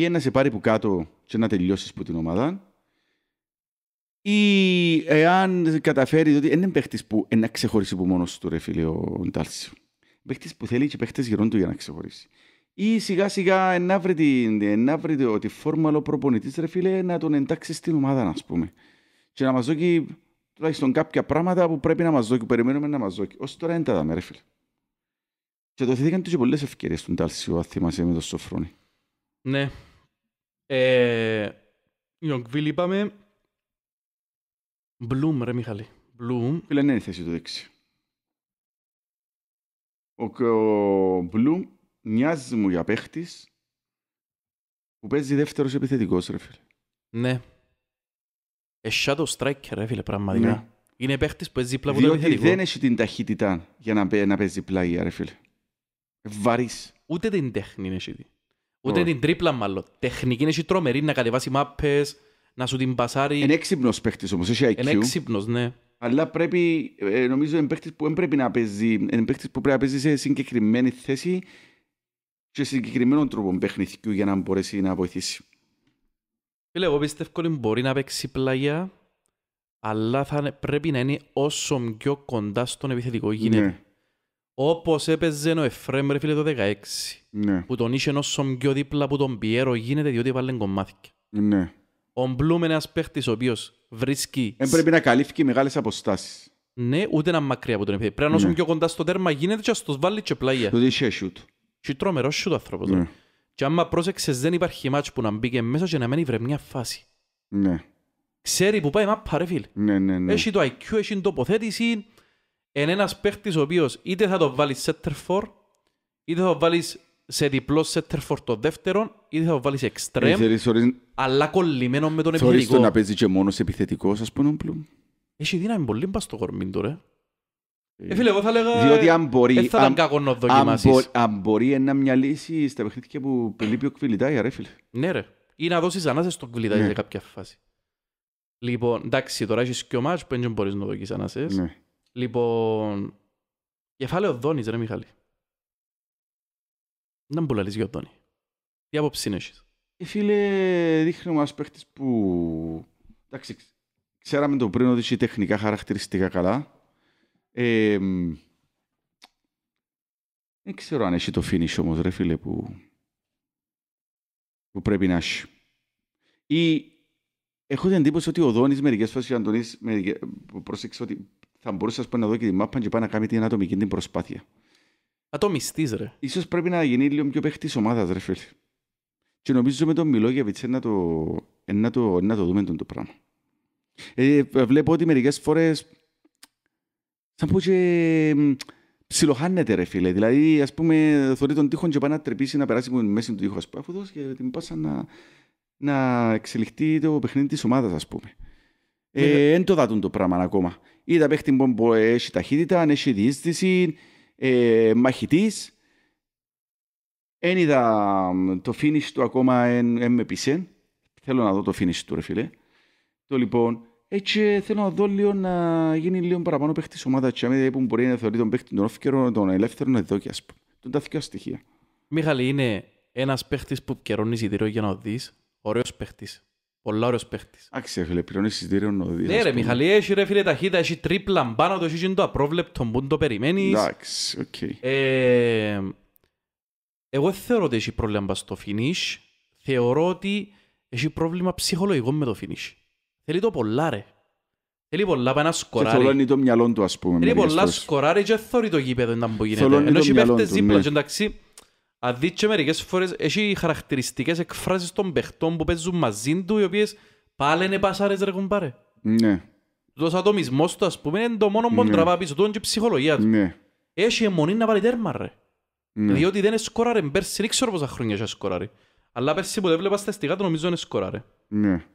ή να σε πάρει που κάτω και να τελειώσεις που την ομάδα, ή εάν καταφέρει ότι είναι παίχτης που ένα ξεχωρίσει από μόνος του, ρε φίλε, ο Ντάλσιο. Παίχτης που θέλει και παίχτες γύρω του για να ξεχωρίσει. Ή σιγά σιγά να βρει την, ότι φόρμαλο ο προπονητής, ρε φίλε, να τον εντάξει στην ομάδα, α πούμε. Και να μας δώσει τουλάχιστον κάποια πράγματα που πρέπει να μας δώσει, που περιμένουμε να μας δώσει. Ως τώρα είναι τα δάμε, ρε φίλε. Και το θετήκαν του πολλές ευκαιρίες του Ντάλση, ο Αθήμας, με το Σοφρόνι. Ναι, ε, Ιωγκβίλ είπαμε. Μπλουμ, ρε Μιχαλή. Μπλουμ. Φίλε, είναι θέση του δείξει. Ο, ο Μπλουμ μοιάζει μου για παίχτης που παίζει δεύτερος επιθετικός, ρε φίλε. Ναι. Ε shadow striker, ρε φίλε, πραγματικά. Ναι. Είναι παίχτης που παίζει πλάγια. Διότι επιθετικό. δεν έχει την ταχύτητα για να, να παίζει πλάγια, ρε φίλε. Βαρύς. Ούτε την τέχνη είναι εσύ. Ούτε την τρίπλα μάλλον. Τεχνική είναι τρομερή να κατεβάσει μάπες, να σου την πασάρει. Είναι έξυπνος παίχτης όμως, έχει IQ. Είναι έξυπνος, ναι. Αλλά πρέπει, ε, νομίζω, είναι παίχτης που πρέπει να παίζει. Είναι παίχτης που πρέπει να παίζει σε συγκεκριμένη θέση και σε συγκεκριμένο τρόπο παιχνιδιού για να μπορέσει να βοηθήσει. Φίλε, εγώ πιστεύω ότι μπορεί να παίξει πλάγια, αλλά θα πρέπει να είναι όσο πιο κοντά στον επιθετικό γίνεται. Ναι. Όπως έπαιζε ο Εφραίμ, ρε φίλε το 16. Ναι. Που τον είχε όσο πιο δίπλα που τον πιέρο γίνεται διότι βάλει κομμάτια. Ναι. Ο Μπλουμ είναι ένας παίχτης ο οποίος βρίσκει... Δεν πρέπει να καλύφει μεγάλες αποστάσεις. Ναι, ούτε να μακριά από τον Εφραίμ. Πρέπει να όσο ναι. πιο κοντά στο τέρμα γίνεται και ας το βάλει και πλάγια. Το είχε σιούτ. Και τρομερός σιούτ άνθρωπος. Ναι. Και άμα πρόσεξες δεν υπάρχει μάτσο που να μπήκε μέσα και να μένει βρε μια φάση. Ναι. Ξέρει που πάει μάπα ρε φίλε. Ναι, ναι, ναι. Έχει το IQ, έχει τοποθέτηση, είναι ένας παίχτης ο οποίος είτε θα το βάλεις center for, είτε θα το βάλεις σε διπλό center for το δεύτερο, είτε θα το βάλεις extreme, ε, αλλά κολλημένο με τον επιθετικό. Θεωρείς το να παίζει και μόνος επιθετικός, ας πούμε, πλου. Έχει δύναμη πολύ μπας στο κορμί του, ρε. Ε, ε φίλε, εγώ θα λέγα... Διότι αν μπορεί... Ε, θα ήταν κακό να δοκιμάσεις. Αν μπορεί να μια λύση στα παιχνίδια που λείπει ο Κβιλιτάια, ρε φίλε. Ναι, ρε. Ή να δώσεις ανάσες στο Κβιλιτάια ναι. σε κάποια φάση. Λοιπόν, εντάξει, τώρα έχεις και ο μάτς που δεν μπορείς να δοκίσεις ανάσες. Ναι. Λοιπόν, κεφάλαιο Δόνης ρε Μιχάλη. Να μου πουλαλείς για Δόνη. Τι άποψη είναι εσείς. Ε, φίλε, δείχνει ένας παίχτης που... Εντάξει, ξέραμε το πριν ότι είσαι τεχνικά χαρακτηριστικά καλά. Ε, δεν ξέρω αν έχει το finish όμως ρε φίλε που, που πρέπει να έχει. Ή έχω την εντύπωση ότι ο Δόνης μερικές φορές και ο Αντωνής μερικές... πρόσεξε ότι θα μπορούσα να δω και τη μάπα και πάει να κάνει την ατομική την προσπάθεια. Ατομιστής, ρε. Ίσως πρέπει να γίνει λίγο πιο παίχτης ομάδας, ρε φίλε. Και νομίζω με τον Μιλόγια να το, να το, να το δούμε τον το πράγμα. Ε, βλέπω ότι μερικές φορές. θα πω και ψιλοχάνεται ρε φίλε. Δηλαδή ας πούμε θεωρεί τον τείχο και πάει να τρεπήσει να περάσει με μέση του τείχου. Ας πούμε, και την πάσα να, να εξελιχθεί το παιχνίδι της ομάδας, ας πούμε. Δεν ε, το δάτουν το πράγμα ακόμα. Είδα παίχτη που έχει ταχύτητα, έχει διείσδυση, ε, μαχητής. Εν είδα το finish του ακόμα εν, με πείσε. Θέλω να δω το finish του ρε φίλε. Το λοιπόν, έτσι ε, θέλω να δω λίγο να γίνει λίγο παραπάνω παίχτης ομάδα τσάμιδα που μπορεί να θεωρεί τον παίχτη τον όφκερο, τον ελεύθερο να και ας πούμε. Τον τα δύο στοιχεία. Μιχαλή, είναι ένας παίχτης που καιρώνει εισιτήριο για να δεις, ωραίος παίχτης. Πολλά ωραίος παίχτης. Άξια φίλε, πληρώνεις εισιτήριο ο Δίας. Ναι ρε Μιχαλή, έχει ρε φίλε ταχύτητα, έχει τρίπλα πάνω το έχει το απρόβλεπτο που το περιμένεις. Εντάξει, οκ. Ε, εγώ θεωρώ ότι έχει πρόβλημα στο finish. Θεωρώ ότι έχει πρόβλημα ψυχολογικό με το finish. Θέλει το πολλά ρε. Θέλει πολλά πάει να σκοράρει. Και θολώνει το μυαλό του ας πούμε. Θέλει πολλά σκοράρι και θέλει το γήπεδο να μπορεί γίνεται. Ενώ έχει παίχτες δίπλα ναι. και εντάξει αν και μερικές φορές έχει χαρακτηριστικές εκφράσεις των παιχτών που παίζουν μαζί του οι οποίες πάλι είναι πασάρες ρε κουμπάρε. Ναι. Το ατομισμός του ας πούμε είναι το μόνο που ναι. τραβά πίσω του είναι και η ψυχολογία του. Ναι. Έχει αιμονή να πάρει τέρμα ρε. Ναι. Διότι δεν σκόραρε πέρσι, δεν ξέρω πόσα χρόνια έχει σκόραρε. Αλλά πέρσι που δεν βλέπα στατιστικά το νομίζω είναι σκόραρε. Ναι.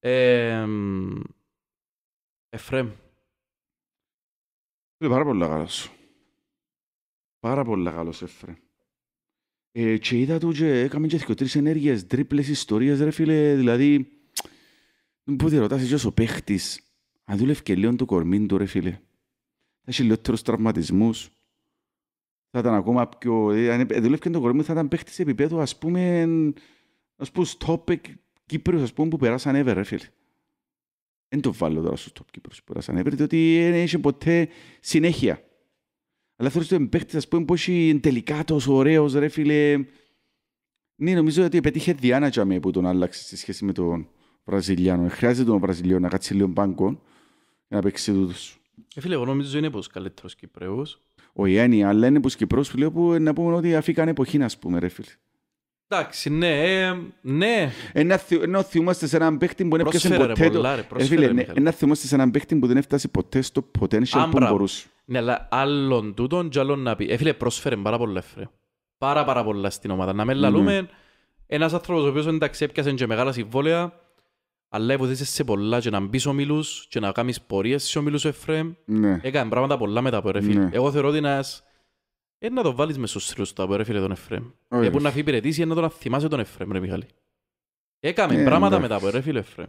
Ε, Εφρέμ. Είναι πάρα πολύ καλός. Πάρα πολύ καλός Εφρέμ. Ε, και είδα του και έκαμε και δυο τρεις ενέργειες, τρίπλες ιστορίες ρε φίλε, δηλαδή... Που τη ρωτάς εσύ ως ο παίχτης, αν δούλευε και λίγο το κορμί του ρε φίλε. Θα είχε λιότερους τραυματισμούς. Θα ήταν ακόμα πιο... Ε, αν δούλευε και το κορμί θα ήταν παίχτης επίπεδο, ας πούμε... Ας πούμε στόπ Κύπρους, ας πούμε που περάσαν έβερ ρε φίλε. Δεν το βάλω τώρα στο στόπ Κύπρους που περάσαν έβερ, διότι δεν είχε ποτέ συνέχεια. Αλλά θεωρείς ότι παίχτης, ας πούμε, πως είναι τελικά τόσο ωραίος, ρε φίλε. Ναι, νομίζω ότι επέτυχε διάνα για μένα που τον άλλαξε σε σχέση με τον Βραζιλιάνο. Χρειάζεται τον Βραζιλιό να κάτσει λίγο μπάνκο για να παίξει τούτος. Ε, φίλε, εγώ νομίζω είναι πως καλύτερος Κυπρέος. Ο Ιέννη, αλλά είναι πως Κυπρός, φίλε, που ε, να πούμε ότι αφήκαν εποχή, να πούμε, ρε φίλε. Εντάξει, ναι, ε, ναι. Ένα, ε, θυ, ενώ θυμόμαστε σε έναν παίχτη που δεν έφτασε ποτέ. Πολλά, ρε, ε, φίλε, ναι, ένα ε, θυμόμαστε σε έναν παίχτη που δεν έφτασε ποτέ στο potential Άμπρα. που μπορούσε. Ναι, αλλά άλλον τούτον και άλλον να πει. Ε, φίλε, πρόσφερε πάρα πολλά, φίλε, Πάρα πάρα πολλά στην ομάδα. Να με ναι. λαλούμε, ένας άνθρωπος ο οποίος εντάξει έπιασε και μεγάλα συμβόλαια, αλλά υποτίθεσαι σε πολλά και να μπεις ομίλους και να κάνεις πορείες σε ομίλους, φίλε. Ναι. Έκανε πράγματα πολλά μετά από ρε φίλε. Ναι. Εγώ θεωρώ ότι ένας... Ε, να το βάλεις μες στους θρύους του φίλε τον Εφρέμ. Ε, ε που να φυπηρετήσει, ε, να τον θυμάσαι τον Εφραίμ, ρε Μιχάλη. Έκαμε ε, πράγματα μετά από φίλε Εφραίμ.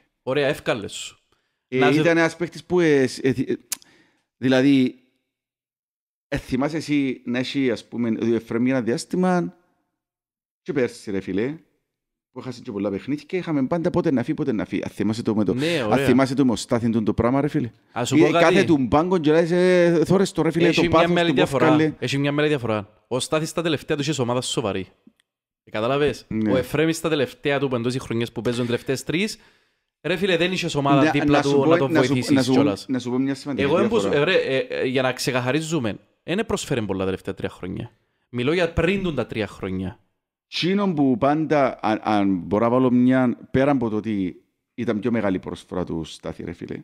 Ωραία, εύκαλε σου. Ε, να ήταν ένας παίχτη που... Ε, ε, ε, δηλαδή, ε, θυμάσαι εσύ να έχει, ας πούμε, ο Εφραίμ ένα διάστημα και πέρσι, ρε φίλε, που έχασε και πολλά παιχνίδια και είχαμε πάντα πότε να φύγει, πότε να φύγει. Αν θυμάσαι το με το, ναι, αν θυμάσαι το, με το, το πράγμα, ρε φίλε. Ας σου πω ε, κάτι. Κάθε του μπάγκο και λέει, ε, θόρες το ρε φίλε, έχει το πάθος, το πόφκαλε. Έχει μια μέρα διαφορά. Ο Στάθης στα τελευταία του είχες ομάδα σοβαρή. Ε, καταλαβες. Ναι. Ο Εφρέμι στα τελευταία του πεντό χρονιές που παίζουν τελευταίες τρεις Ρε φίλε, δεν είσαι ομάδα ναι, δίπλα να του να τον βοηθήσεις να Να σου πω μια σημαντική Εγώ εμπούς, ρε, ε, ε, για να ξεκαθαρίζουμε, δεν προσφέρει πολλά τα τελευταία τρία χρόνια. Μιλώ για πριν τα τρία χρόνια. Τσίνο που πάντα, αν, αν μπορώ να βάλω μια, πέρα από το ότι ήταν πιο μεγάλη προσφορά του Στάθη, ρε φίλε.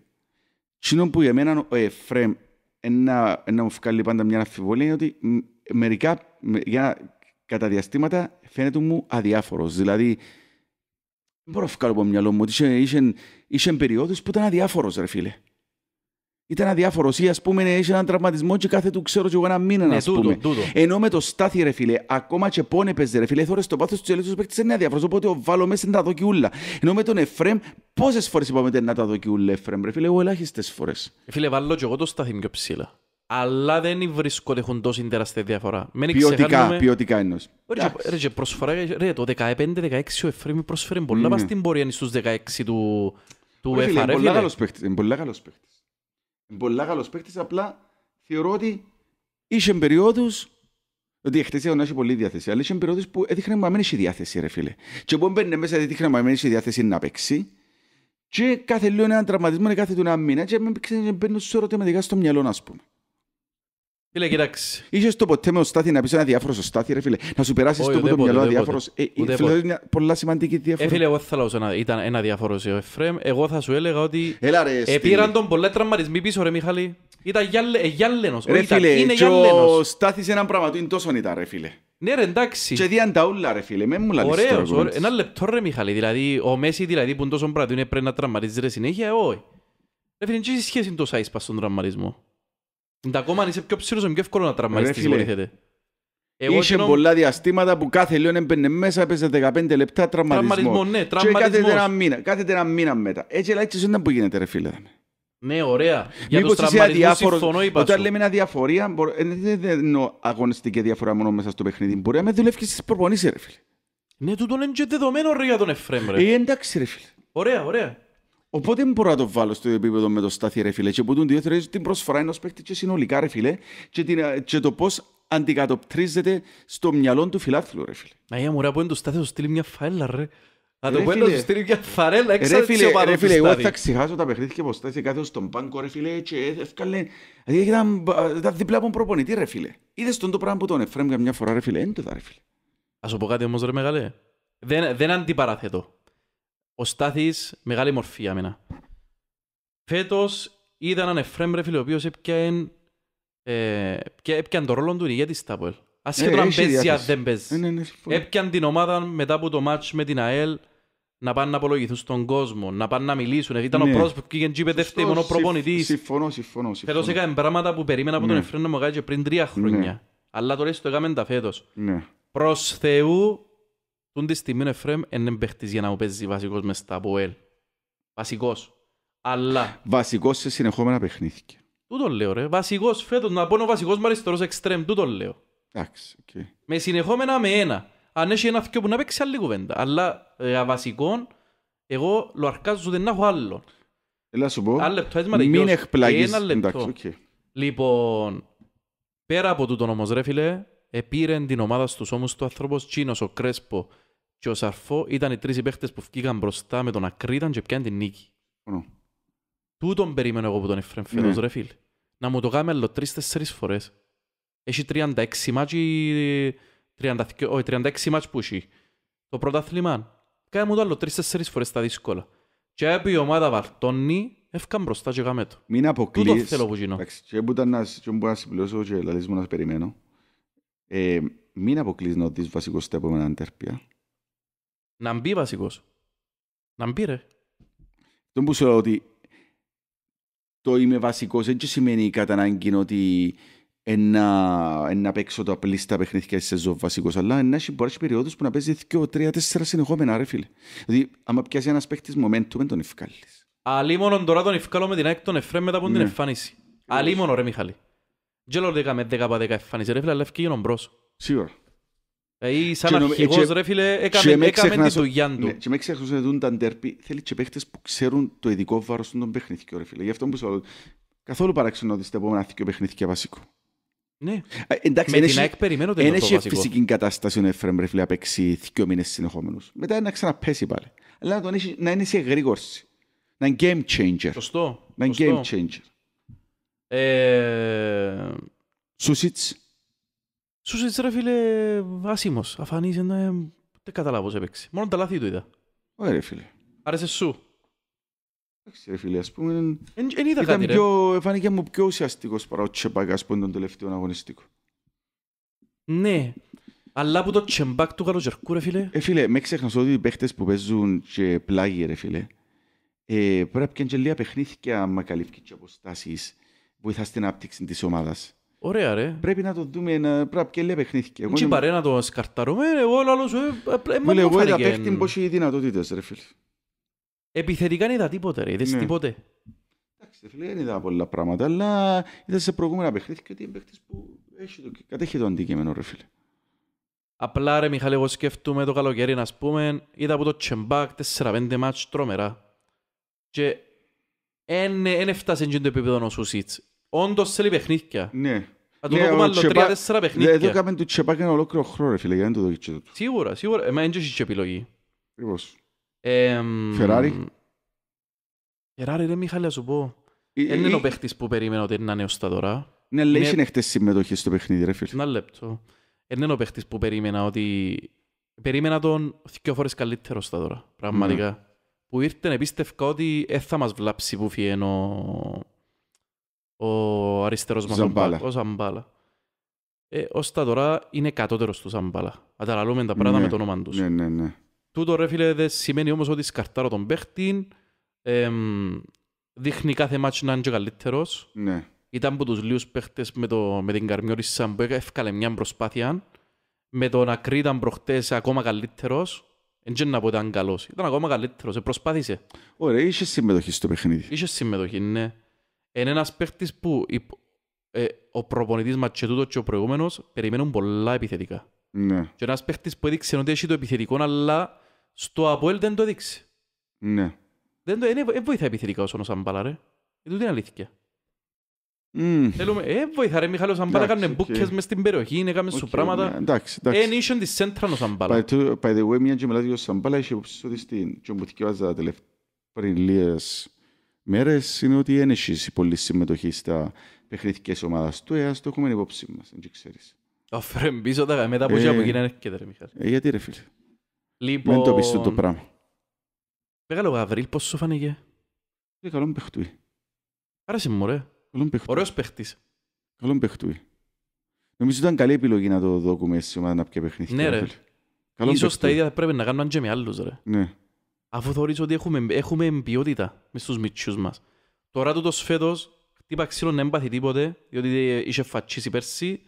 Τσίνο που για μένα ο ε, Εφρέμ ένα, ένα μου βγάλει πάντα μια αμφιβολία είναι ότι μερικά, για, κατά διαστήματα φαίνεται μου αδιάφορος. Δηλαδή, δεν μπορώ να βγάλω από το μυαλό μου ότι είχε περιόδους που ήταν αδιάφορος, ρε φίλε. Ήταν αδιάφορος ή ας πούμε είχε έναν τραυματισμό και κάθε του ξέρω και εγώ ένα μήνα. Ναι, ας τούτο, πούμε. Τούτο. Ενώ με το στάθι ρε φίλε, ακόμα και πόνε παίζει ρε φίλε, θεωρεί το πάθο τους ελεύθερους παίχτη είναι αδιάφορος. Οπότε ο βάλω μέσα είναι τα δοκιούλα. Ενώ με τον Εφρέμ, πόσες φορές είπαμε να τα δω Εφρέμ, ρε φίλε, εγώ ελάχιστες φορές. Ε, φίλε, βάλω και εγώ το στάθι πιο ψηλά αλλά δεν βρίσκω ότι έχουν τόση τεράστια διαφορά. Μην ποιοτικά, ποιοτικά εννοώ. Ρε προσφορά, ρε, το 15-16 ο Εφρήμι προσφέρει πολλά mm. Ναι. την πορεία στους 16 του, του FR. Είναι πολλά καλός παίχτης, είναι πολύ καλός παίχτης. απλά θεωρώ ότι είχε περίοδους ότι χτες να έχει πολλή διάθεση, αλλά είχε περίοδους που έδειχνε μην έχει διάθεση ρε φίλε. Και που μπαίνει μέσα έδειχνε μην έχει διάθεση να παίξει και κάθε λίγο έναν τραυματισμό, κάθε του ένα μήνα και με μπαίνουν σε ερωτηματικά στο μυαλό, ας πούμε. Φίλε, κοιτάξτε. Είσαι στο ποτέ με ο Στάθη να πεις ένα διάφορο στο Στάθη, ρε φίλε. Να σου περάσεις το που το μυαλό αδιάφορος. Ε, ε, φίλε, είναι πολλά σημαντική διαφορά. Ε, φίλε, εγώ θα λάβω να ήταν ένα διάφορος ε, ο Εφραίμ. Εγώ θα σου έλεγα ότι. Έλα, ρε. Επήραν τον πολλά τραυματισμοί πίσω, ρε Μιχαλή. Ήταν γυαλένο. Ρε φίλε, και ο Στάθη έναν πράγμα του είναι τόσο ήταν, ρε φίλε. Ναι ρε εντάξει. Και διάν τα ούλα ρε φίλε, με μου λαλείς τώρα. ωραίος. Ένα λεπτό ρε Μιχαλή, δηλαδή ο Μέση δηλαδή που είναι τόσο πράγμα είναι πρέπει να τραυματίζεις ρε συνέχεια, όχι. Ρε φίλε, τι σχέση είναι το Σάισπα στον τραυματισμό. Τα κόμμα αν είσαι πιο ψηλός, είναι πιο εύκολο να τραυματιστείς υποτίθεται. Είχε πολλά διαστήματα που κάθε λίγο έμπαινε μέσα, έπαιζε 15 λεπτά τραυματισμό. Τραυματισμό, ναι, τραυματισμός. Και κάθεται ένα μήνα, κάθεται ένα μήνα μετά. Έτσι, αλλά έτσι δεν που γίνεται ρε φίλε. Ναι, ωραία. Για Μήπως τους τραυματισμούς συμφωνώ, είπα Όταν λέμε μια διαφορία, ε, δεν εννοώ αγωνιστική διαφορά μόνο μέσα στο παιχνίδι. Μπορεί να με δουλεύεις και στις προπονήσεις ρε φίλε. Ναι, τούτο είναι και δεδομένο ρε για τον Εφρέμ ρε. Ε, εντάξει ρε φίλε. Ωραία, ωραία. Οπότε δεν μπορώ να το βάλω στο επίπεδο με το στάθι ρε φίλε και που τον διόθερες την προσφορά ενός παίκτη και συνολικά ρε φίλε και, την, ε, και το πώς αντικατοπτρίζεται στο μυαλό του φιλάθλου ρε φίλε. Να είναι μωρά που είναι το στάθι σου στείλει μια φαέλα ρε. Να το πέλο του στείλει μια φαρέλα έξω έτσι ο πάνω ρε, φίλε Εγώ θα ξεχάσω τα παιχνίδια που στάθηκε κάθε στον πάνκο, ρε φίλε και έφκαλε. Δηλαδή ήταν διπλά από προπονητή ρε φίλε. Είδες τον το πράγμα που τον Εφραίμ μια φορά ρε φίλε. Είναι το δα ρε φίλε. Ας σου πω κάτι όμως ρε μεγάλε. Δεν, δεν αντιπαραθέτω ο Στάθης μεγάλη μορφή για μένα. Φέτος είδα έναν Εφραίμ ρε φίλε ο οποίος έπιαν, ε, έπιαν το ρόλο του ηγέτης στα Αποέλ. Ε, το αν παίζει αν δεν παίζει. Ναι, ναι, έπιαν την ομάδα μετά από το μάτς με την ΑΕΛ να πάνε να απολογηθούν στον κόσμο, να πάνε να μιλήσουν. Ε, ήταν ο πρόσωπος ναι. που πήγαινε τζίπε δεύτερη μόνο προπονητής. Συμφωνώ, συμφωνώ. Φέτος έκανε πράγματα που περίμενα από τον Εφραίμ να μου πριν τρία χρόνια. Αλλά τώρα το έκαμε τα φέτος. Προς Θεού τον τη στιγμή ο Εφραίμ είναι παίχτης για να μου παίζει βασικός μες στα ΠΟΕΛ. Βασικός. Αλλά... Βασικός σε συνεχόμενα Του τον λέω ρε. Βασικός φέτος. Να πω είναι ο βασικός μου αριστερός εξτρέμ. Του τον λέω. Εντάξει. Okay. Με συνεχόμενα με ένα. Αν έχει ένα θυκιο που να παίξει άλλη κουβέντα. Αλλά ε, βασικών εγώ λοαρκάζω δεν έχω άλλο. Έλα σου πω. Άλλο λεπτό. Έτσι, Μην εκπλαγείς. Ένα λεπτό. Εντάξει, okay. Λοιπόν, πέρα από τούτο όμως ρε φίλε, επήρε την ομάδα στους ώμους του ανθρώπους Τσίνος, ο Κρέσπο, και ο Σαρφό ήταν οι τρεις υπέχτες που βγήκαν μπροστά με τον Ακρίταν και πιάνε την νίκη. Mm. Ναι. τον περίμενα εγώ από τον Εφρέμ φέτος, ναι. ρε φίλ. Να μου το κανουμε αλλο άλλο τρεις-τέσσερις φορές. Έχει 36 ή... 30, όχι, 36 μάτσι που έχει. Το πρωτάθλημα. Κάνε μου το άλλο τρεις-τέσσερις φορές τα δύσκολα. Και έπει η ομάδα βαλτώνει, έφκαν μπροστά και γάμε το. Μην αποκλείς. Τού το θέλω που γίνω. και που ήταν να, και που να συμπληρώσω και λαλείς μου να περιμένω. Ε, μην αποκλείς να δεις βασικό στα επόμενα αντέρπια. Να μπει βασικός. Να μπει ρε. Τον που σου λέω ότι το είμαι βασικός δεν σημαίνει κατά ανάγκη ότι ένα, ένα παίξω το απλή στα παιχνίδια σε ζωή βασικός, αλλά να έχει μπορεί περιόδους που να παίζει δύο, τρία, τέσσερα συνεχόμενα ρε φίλε. Δηλαδή άμα πιάσει ένας παίχτης momentum δεν τον ευκάλλεις. Αλίμονον τώρα τον ευκάλλω με την ΑΕΚ των Εφρέμ μετά από ναι. την εμφάνιση. Αλίμονο ρε Μιχαλή. Δεν λέω 10 με 10 από 10 εμφάνιση ρε φίλε, αλλά ευκήγαινον μπρος. Σίγουρα. Δηλαδή σαν αρχηγός ρε φίλε έκαμε τη δουλειά του. Ναι, και με ξεχνάς ότι τα ντέρπι θέλει και παίχτες που ξέρουν το ειδικό βάρος των παιχνίδικων. ρε φίλε. Γι' αυτό που σου καθόλου παραξενώ ότι στα επόμενα δύο παιχνίδια βασικό. Ναι. Ε, εντάξει, με την ΑΕΚ περιμένω το βασικό. φυσική κατάσταση ο Νεφρέμ ρε φίλε παίξει δύο μήνες συνεχόμενους. Μετά να ξαναπέσει πάλι. Αλλά να είναι σε γρήγορση. Να είναι game changer. Σωστό. Να είναι game changer. Ε, Σουσίτς. Σούσιτς ρε φίλε, ασήμος, αφανής, ένα... Ε, δεν καταλάβω πώς έπαιξε. Μόνο τα λάθη του είδα. Ωραία ρε φίλε. Άρεσες σου. Εντάξει ρε φίλε, ας πούμε, εν, εν είδα ήταν κάτι, πιο, ρε. φάνηκε μου πιο ουσιαστικός παρά ο Τσεμπάκ, ας πούμε, τον τελευταίο αγωνιστικό. Ναι, αλλά από το Τσεμπάκ του Καλοτζερκού, ρε φίλε. Ε, φίλε, με ξέχνας ότι οι παίχτες που παίζουν και πλάγι ρε φίλε, ε, πρέπει και λίγα παιχνίδια με καλύφθηκε και αποστάσεις βοηθάς στην άπτυξη της ομάδας. Ωραία ρε. Πρέπει να το δούμε, να πρέπει και λέει παιχνίθηκε. Τι είναι να το σκαρταρούμε, εγώ άλλο σου, ε, ε, ε, μου Εγώ είδα παίχτη που έχει δυνατότητες ρε φίλε. Επιθετικά δεν είδα τίποτε ρε, είδες ναι. τίποτε. Εντάξει φίλε, δεν είδα πολλά πράγματα, αλλά είδα σε προηγούμενα παιχνίθηκε ότι είναι παίχτης που κατέχει το αντικείμενο ρε φίλε. Απλά ρε Μιχάλη, εγώ σκεφτούμε το καλοκαίρι να πούμε, είδα από το τσεμπακ το Όντως θέλει παιχνίδια. Ναι. Θα του ναι, δούμε άλλο τρία-τέσσερα παιχνίδια. Εδώ κάμε το τσεπάκι ένα ολόκληρο χρόνο ρε φίλε, για να το Σίγουρα, σίγουρα. Εμένα δεν έχει επιλογή. Ακριβώς. Φεράρι. Φεράρι ρε Μιχάλη, να σου πω. Δεν ε, είναι ο ε. παίχτης που περίμενα ότι είναι νέος στα τώρα. Ναι, λέει συνεχτές συμμετοχές στο παιχνίδι ρε φίλε. Ένα λεπτό. Δεν είναι ο παίχτης που περίμενα ότι... Περίμενα τον δύο φορές καλύτερο στα τώρα, ναι. πραγματικά. Που ήρθε να πίστευκα ότι «Ε, θα μας βλάψει που φιένω ο αριστερός μας ο Ζαμπάλα. Ε, ως τα τώρα είναι κατώτερος του Ζαμπάλα. Αταλαλούμε τα πράγματα ναι, με το ναι, όνομα τους. Ναι, ναι, ναι. Τούτο ρε φίλε δεν σημαίνει όμως ότι σκαρτάρω τον παίχτη. Ε, δείχνει κάθε μάτσο να είναι και καλύτερος. Ναι. Ήταν από τους λίους παίχτες με, το, με την Καρμιόρη που έφκαλε μια προσπάθεια. Με τον ήταν προχτές ακόμα καλύτερος. Δεν να πω ήταν καλός. Ήταν ακόμα καλύτερος. Ε, προσπάθησε. Ωραία, είχε συμμετοχή στο παιχνίδι. Είχε συμμετοχή, ναι είναι ένας παίχτης που ε, ο προπονητής μας και τούτος και ο προηγούμενος περιμένουν πολλά επιθετικά. Ναι. Και ένας παίχτης που έδειξε ότι έχει το επιθετικό, αλλά στο Αποέλ δεν το έδειξε. Ναι. Δεν το, ε, ε βοηθά επιθετικά όσον ο Σαμπάλα, ρε. Ε, τούτη είναι αλήθεια. Mm. Θέλουμε, ε, βοηθά ρε Μιχάλη, ο Σαμπάλα Κάνουν μπουκές μες στην περιοχή, έκανε σου πράγματα. Ναι, εντάξει, εντάξει. Εν ίσον της σέντρα ο Σαμπάλα. By the way, μια και μιλάτε για ο Σαμπάλα, είχε υποψήσει ότι στην κοινωνική βάζα πριν λίγες μέρες είναι ότι δεν έχει πολλή συμμετοχή στα παιχνιδικέ ομάδα του. Ε, α το έχουμε υπόψη μας, δεν ξέρεις. Αφρέ πίσω τα μετά από που ε, γίνανε και ρε Μιχάλη. Ε, γιατί ρε φίλε. Λοιπόν... Μην το πεις το πράγμα. Μεγάλο Γαβρίλ, πώς σου φάνηκε. Είναι καλό παιχτούι. Άρασε μου, ρε. Ωραίος παιχτής. Καλό παιχτού. Νομίζω ήταν καλή επιλογή να το δοκούμε σε ομάδα να πιέ παιχνίδι. Ναι, ρε. Καλό Ίσως τα ίδια πρέπει να κάνουμε και με άλλους, ρε. Ναι αφού θεωρείς ότι έχουμε, έχουμε ποιότητα μες στους μητσούς μας. Τώρα τούτος φέτος, χτύπα ξύλο να έμπαθει τίποτε, διότι ε, είχε φατσίσει πέρσι,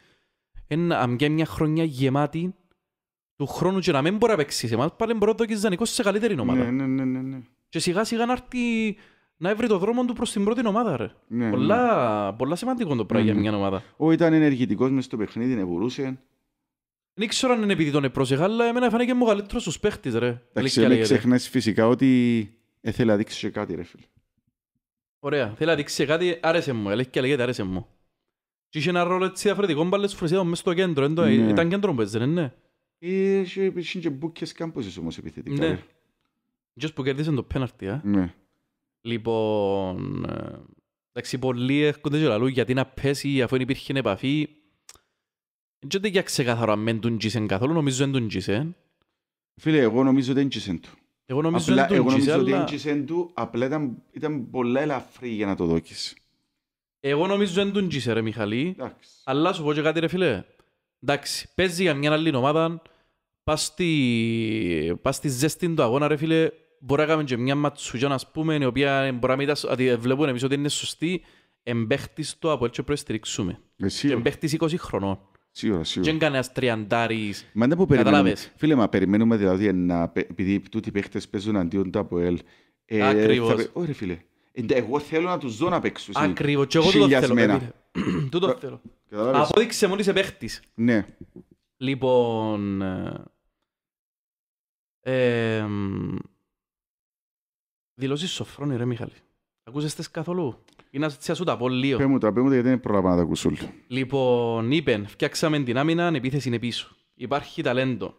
είναι μια χρονιά γεμάτη του χρόνου και να μην μπορεί να παίξει σε εμάς, πάλι πρώτο να ζανικός σε καλύτερη ομάδα. Ναι, ναι, ναι, ναι, ναι. Και σιγά σιγά να έρθει να έβρει το δρόμο του προς την πρώτη ομάδα. Ρε. Ναι, πολλά, ναι. πολλά σημαντικό το πράγμα ναι, ναι. για μια ομάδα. Ο ήταν ενεργητικός μες στο παιχνίδι, να μπορούσε. Δεν ξέρω αν είναι επειδή τον επρόσεχα, αλλά εμένα φάνηκε μου καλύτερος ως παίχτης, ρε. Εντάξει, ξεχνάς φυσικά ότι ε, θέλει να δείξει και κάτι, ρε φίλε. Ωραία, θέλει να δείξει κάτι, άρεσε μου, έλεγε και λέγεται, άρεσε μου. Και είχε ένα ρόλο έτσι διαφορετικό, μπάλες φρεσίδα μέσα στο κέντρο, εντο, ναι. ήταν κέντρο που δεν ναι. Ε, είχε και μπουκες κάμποσες όμως επιθετικά. Ναι. Ποιος που κερδίσαν το πέναρτι, α. Ε. Ναι. Λοιπόν, εντάξει, πολλοί έρχονται και λαλού γιατί να πέσει αφού υπήρχε επαφή και δεν για ξεκάθαρο αν δεν τον τζίσεν καθόλου, νομίζω δεν τον τζίσεν. Φίλε, εγώ νομίζω δεν τζίσεν του. Εγώ νομίζω δεν τον τζίσεν, αλλά... Εγώ νομίζω δεν του, απλά ήταν, ήταν πολλά ελαφρύ για να το δόκεις. Εγώ νομίζω δεν τον τζίσεν ρε Μιχαλή, Εντάξει. αλλά σου πω και κάτι ρε φίλε. Εντάξει, παίζει για μια άλλη ομάδα, πας στη, πας στη ζέστη του αγώνα ρε φίλε, μπορεί να κάνουμε και μια ματσουγιά να πούμε, η οποία μπορεί να μην τα βλέπουμε εμείς ότι είναι σωστή, εμπαίχτης το από έτσι πρέπει να στηριξούμε. εμπαίχτης 20 χρονών. Σίγουρα, σίγουρα. Δεν κάνει τριαντάρι. Μα δεν που περιμένουμε. Φίλε, μα περιμένουμε δηλαδή να, επειδή τούτοι παίχτες παίζουν αντίον του ΑΠΟΕΛ. Ε, Ακριβώς. Θα... Ωραία φίλε. Ε, εγώ θέλω να τους δω να παίξουν. Ακριβώς. Και εγώ το θέλω. Ε, τούτο θέλω. Απόδειξε μόλι είσαι παίχτης. Ναι. Λοιπόν... Ε, δηλώσεις σοφρόνη ρε Μιχάλη. Ακούσες τες καθόλου. Είναι να τα πω λίγο. Πέ τα, γιατί δεν τα Λοιπόν, είπεν, φτιάξαμε την άμυνα, η επίθεση είναι πίσω. Υπάρχει ταλέντο.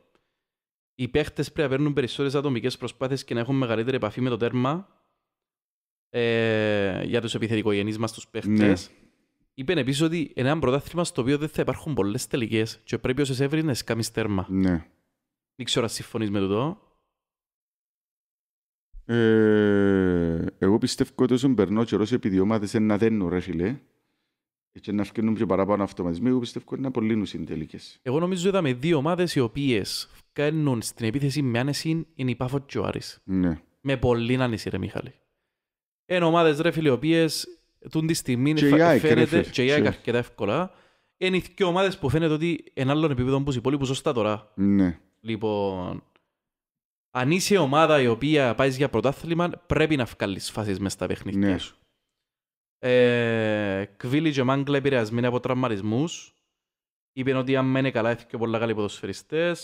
Οι παίχτες πρέπει να παίρνουν περισσότερες ατομικές προσπάθειες και να έχουν μεγαλύτερη επαφή με το τέρμα ε, για τους επιθετικογενείς μας, τους παίχτες. Ναι. Είπεν επίσης ότι είναι ένα πρωτάθλημα στο οποίο δεν θα υπάρχουν πολλές τελικές και πρέπει ο έβρινε να τέρμα. Ναι. Δεν ξέρω αν συμφωνείς με το. Ε, εγώ πιστεύω ότι όσο περνώ καιρό επειδή οι ομάδε να δένουν, ρε φιλέ, και να φτιάχνουν πιο παραπάνω αυτοματισμοί, εγώ πιστεύω ότι είναι απολύνουν συντελικέ. Εγώ νομίζω ότι είδαμε δύο ομάδες οι οποίες φτιάχνουν στην επίθεση με άνεση είναι η Πάφο Τζοάρη. Ναι. Με πολύ άνεση, ρε Μιχάλη. Είναι ομάδες, ρε φιλέ, οι οποίες τούν τη στιγμή φαίνεται και η ΑΕΚ αρκετά εύκολα. Είναι οι δύο ομάδες που φαίνεται ότι είναι άλλο επίπεδο που οι υπόλοιποι σωστά τώρα. Ναι. Λοιπόν, αν είσαι ομάδα η οποία πάει για πρωτάθλημα, πρέπει να βγάλεις φάσεις μέσα στα παιχνίδια ναι. σου. Ε, Κβίλι και επηρεασμένοι από τραυματισμούς. Είπαν ότι αν μένει καλά, έφυγε πολλά καλοί ποδοσφαιριστές.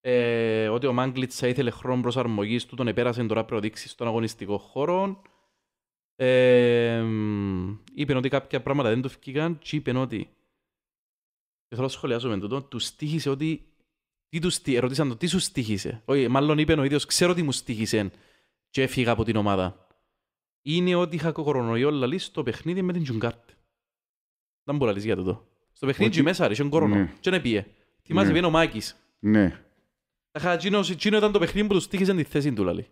Ε, ότι ο Μάγκλιτ θα ήθελε χρόνο προσαρμογής του, τον επέρασε τώρα προδείξεις στον αγωνιστικό χώρο. Ε, είπε ότι κάποια πράγματα δεν του φύγαν. Και είπαν ότι. Και θέλω να σχολιάσω με τούτο. Του στήχησε ότι τι τους στι... Ρωτήσαν το τι σου στοίχησε. Όχι, μάλλον είπε ο ίδιος, ξέρω τι μου στοίχησε Και έφυγα από την ομάδα. Είναι ότι είχα κορονοϊό λαλή στο παιχνίδι με την Τζουγκάρτ. Δεν μπορεί να λύσει για τούτο. Στο παιχνίδι Ότι... μέσα, ρίχνει κορονοϊό. κορονό. Ναι. Και δεν πήγε. Θυμάσαι, βγαίνει ναι. ο Μάκης. Ναι. Τα τσίνο ήταν το παιχνίδι που του στοίχησε τη θέση του, λαλή.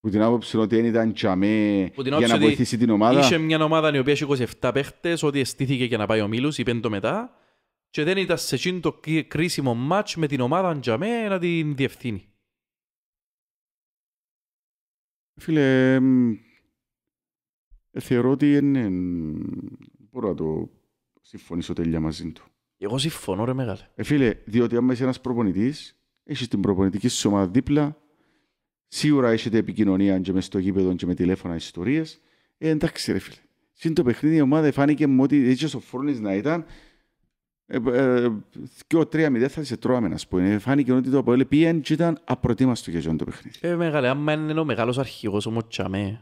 Που την άποψη ότι δεν ήταν τσαμέ για να βοηθήσει την ομάδα. Είχε μια ομάδα η οποία είχε 27 παίχτε, ότι αισθήθηκε για να πάει ο Μίλους, είπε το μετά και δεν ήταν σε εκείνο το κρίσιμο μάτς με την ομάδα για μένα να την διευθύνει. Φίλε, θεωρώ ότι είναι... μπορώ να το συμφωνήσω τελειά μαζί του. Εγώ συμφωνώ ρε μεγάλε. Ε, φίλε, διότι άμα είσαι ένας προπονητής, έχεις την προπονητική σου ομάδα δίπλα, σίγουρα έχετε επικοινωνία και μες στο γήπεδο και με τηλέφωνα ιστορίες. Ε, εντάξει ρε φίλε. Συν το παιχνίδι η ομάδα φάνηκε μου ότι έτσι ο Φρόνης να ήταν, ε, ε, και ο τρία μηδέν θα σε τρώμε, να πούμε. Φάνηκε ότι το Αποέλ πήγαινε και ήταν απροτίμαστο για το παιχνίδι. Ε, μεγάλε, άμα είναι ο μεγάλος αρχηγός, όμως τσαμέ.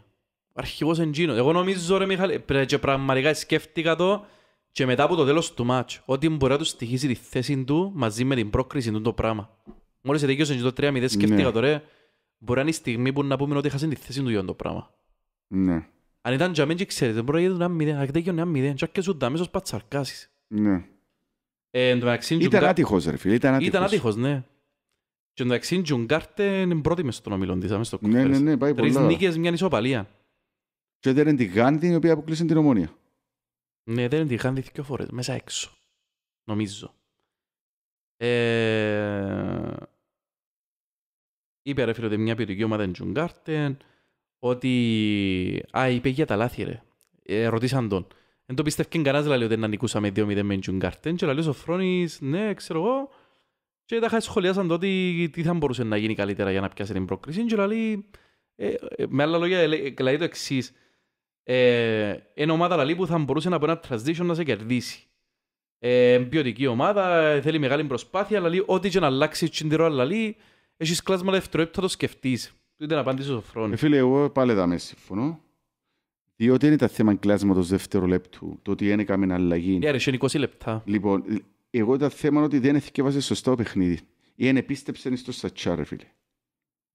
Αρχηγό εντζίνο. Εγώ νομίζω ρε Μιχάλη, πρέπει πραγματικά σκέφτηκα το και μετά από το τέλος του μάτ, ότι μπορεί να τους στοιχίσει τη θέση του μαζί με την πρόκριση του το πράγμα. Μόλις σε και το 3-0 ναι. σκέφτηκα το μπορεί να είναι η στιγμή που να πούμε ότι χάσαν τη θέση του για το πράγμα. Ναι. Αν ήταν τζαμίτζι, ξέρετε, μπορεί να γίνει ένα μηδέν, ακτέγιον ένα μηδέν, και αρκεζούντα αμέσως πατσαρκάσεις. Ναι. Ε, ήταν Τζουγκά... άτυχος ρε φίλε, ήταν άτυχος. Ήταν άτυχος, ναι. Και εντάξει, Τζουνγκάρτε είναι πρώτη μες στον ομιλόν της, αμέσως Ναι, ναι, ναι, πάει πολλά. Τρεις νίκες, μια ισοπαλία. Και δεν είναι τη Γάνδη, η οποία αποκλείσε την ομόνια. Ναι, δεν είναι τη Γάνδη δύο φορές, μέσα έξω. Νομίζω. Ε... Είπε ρε φίλε ότι μια ποιοτική ομάδα είναι Τζουνγκάρτε, ότι... Α, είπε για τα λάθη ρε. Ε, ρωτήσαν τον. Εν το πιστεύει κανένας δηλαδή ότι να νικούσαμε 2-0 με την Κάρτεν και λέει ο Σοφρόνης, ναι, ξέρω εγώ. Και τα σχολιάσαν τότε τι θα μπορούσε να γίνει καλύτερα για να πιάσει την πρόκριση και λέει, ε, με άλλα λόγια, ε, ε, λέει το εξής. Ε, εν ομάδα λαλή που θα μπορούσε να από ένα transition να σε κερδίσει. Ε, ποιοτική ομάδα, ε, θέλει μεγάλη προσπάθεια, αλλά ό,τι και να αλλάξει τυρό, αλλά έχεις κλάσμα θα το σκεφτείς. απαντήσεις ο στο Ε, Φίλε, εγώ πάλι δεν συμφωνώ. Διότι είναι τα θέμα κλάσματος λεπτού, το ότι δεν έκαμε αλλαγή. Άρα, 20 λεπτά. Λοιπόν, εγώ τα θέμα ότι δεν εθικεύασε σωστά το παιχνίδι. Ή αν επίστεψε στο σατσά, φίλε.